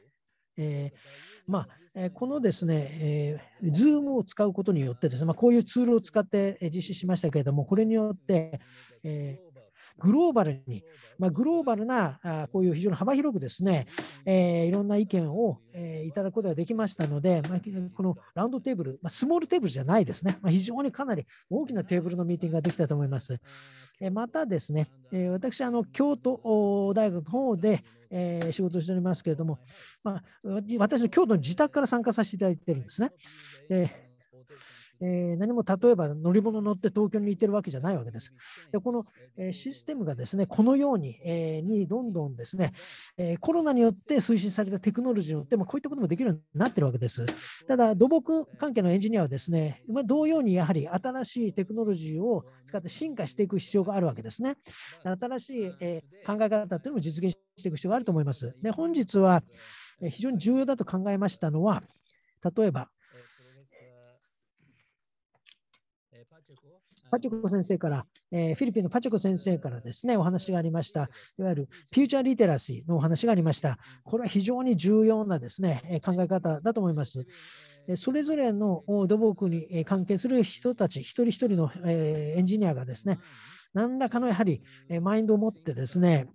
えー、まあ、えこのですね、えー、Zoom を使うことによってですね、まあ、こういうツールを使って実施しましたけれども、これによって、えーグローバルに、まあ、グローバルなあこういう非常に幅広くですね、えー、いろんな意見を、えー、いただくことができましたので、まあ、このラウンドテーブル、まあ、スモールテーブルじゃないですね、まあ、非常にかなり大きなテーブルのミーティングができたと思います。えー、またですね、えー、私あの、京都大学の方で、えー、仕事しておりますけれども、まあ、私の京都の自宅から参加させていただいてるんですね。でえー、何も例えば乗り物乗って東京に行ってるわけじゃないわけです。でこの、えシステムがですねこのように,、えにどんどんですね、えコロナによって推進されたテクノロジーによって、まこういったこともできるようになってるわけです。ただ土木関係のエンジニアはですね、ま同様にやはり新しいテクノロジーを使って進化していく必要があるわけですね。新しい、え考え方というのも実現していく必要があると思います。で本日は非常に重要だと考えましたのは、例えば、パチョコ先生から、えー、フィリピンのパチョコ先生からですね、お話がありました、いわゆるフューチャーリテラシーのお話がありました。これは非常に重要なですね、考え方だと思います。それぞれの土木に関係する人たち、一人一人のエンジニアがですね、何らかのやはりマインドを持ってですね、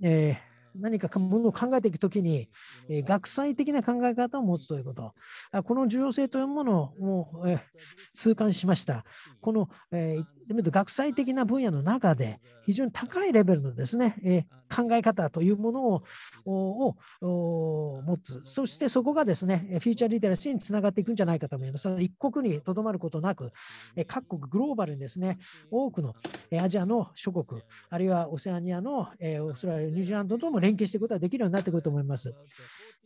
何かものを考えていくときに、学際的な考え方を持つということ、この重要性というものを痛感しました。この一で見ると学際的な分野の中で非常に高いレベルのですね、え考え方というものを持つ、そしてそこがですね、フィーチャーリテラシーにつながっていくんじゃないかと思います。一国にとどまることなく、各国グローバルにですね、多くのアジアの諸国、あるいはオセアニアのオーストラリア、ニュージーランドとも連携していくことができるようになってくると思います。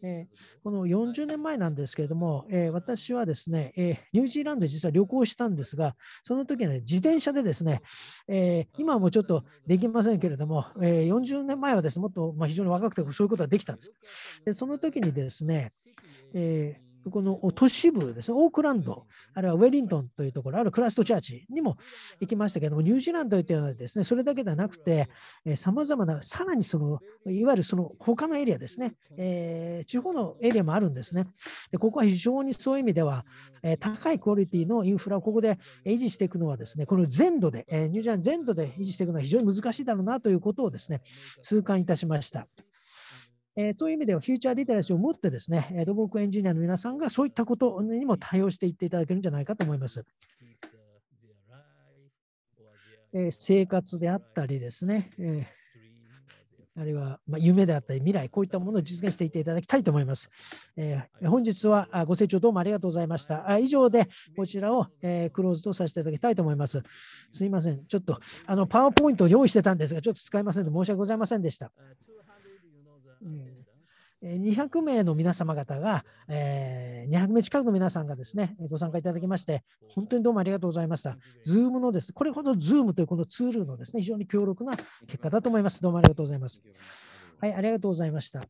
えこの40年前なんですけれども、え私はですね、えニュージーランド実は旅行したんですが、その時は、ね、自転車社でですね、えー、今はもうちょっとできませんけれども、えー、40年前はです、もっと、まあ、非常に若くてそういうことができたんです。でその時にですね、えーこの都市部ですね、オークランド、あるいはウェリントンというところ、あるクラストチャーチにも行きましたけども、ニュージーランドというのはですね、それだけではなくて、さまざまな、さらにその、いわゆるその他のエリアですね、えー、地方のエリアもあるんですねで。ここは非常にそういう意味では、えー、高いクオリティのインフラをここで維持していくのはですね、この全土で、えー、ニュージーランド全土で維持していくのは非常に難しいだろうなということをですね、痛感いたしました。えそういう意味ではフューチャーリテラシーを持ってですね、土木エンジニアの皆さんがそういったことにも対応していっていただけるんじゃないかと思います。え生活であったりですね、えあるいは、ま夢であったり未来、こういったものを実現していっていただきたいと思います。え本日はご清聴どうもありがとうございました。あ以上でこちらを、えクローズとさせていただきたいと思います。すいません、ちょっとあのパワーポイントを用意してたんですが、ちょっと使いませんで申し訳ございませんでした。うん200名の皆様方が、えー、200名近くの皆さんがですね、ご参加いただきまして、本当にどうもありがとうございました。ズームのです、これほどズームというこのツールのですね、非常に強力な結果だと思います。どうもありがとうございます。はい、ありがとうございました。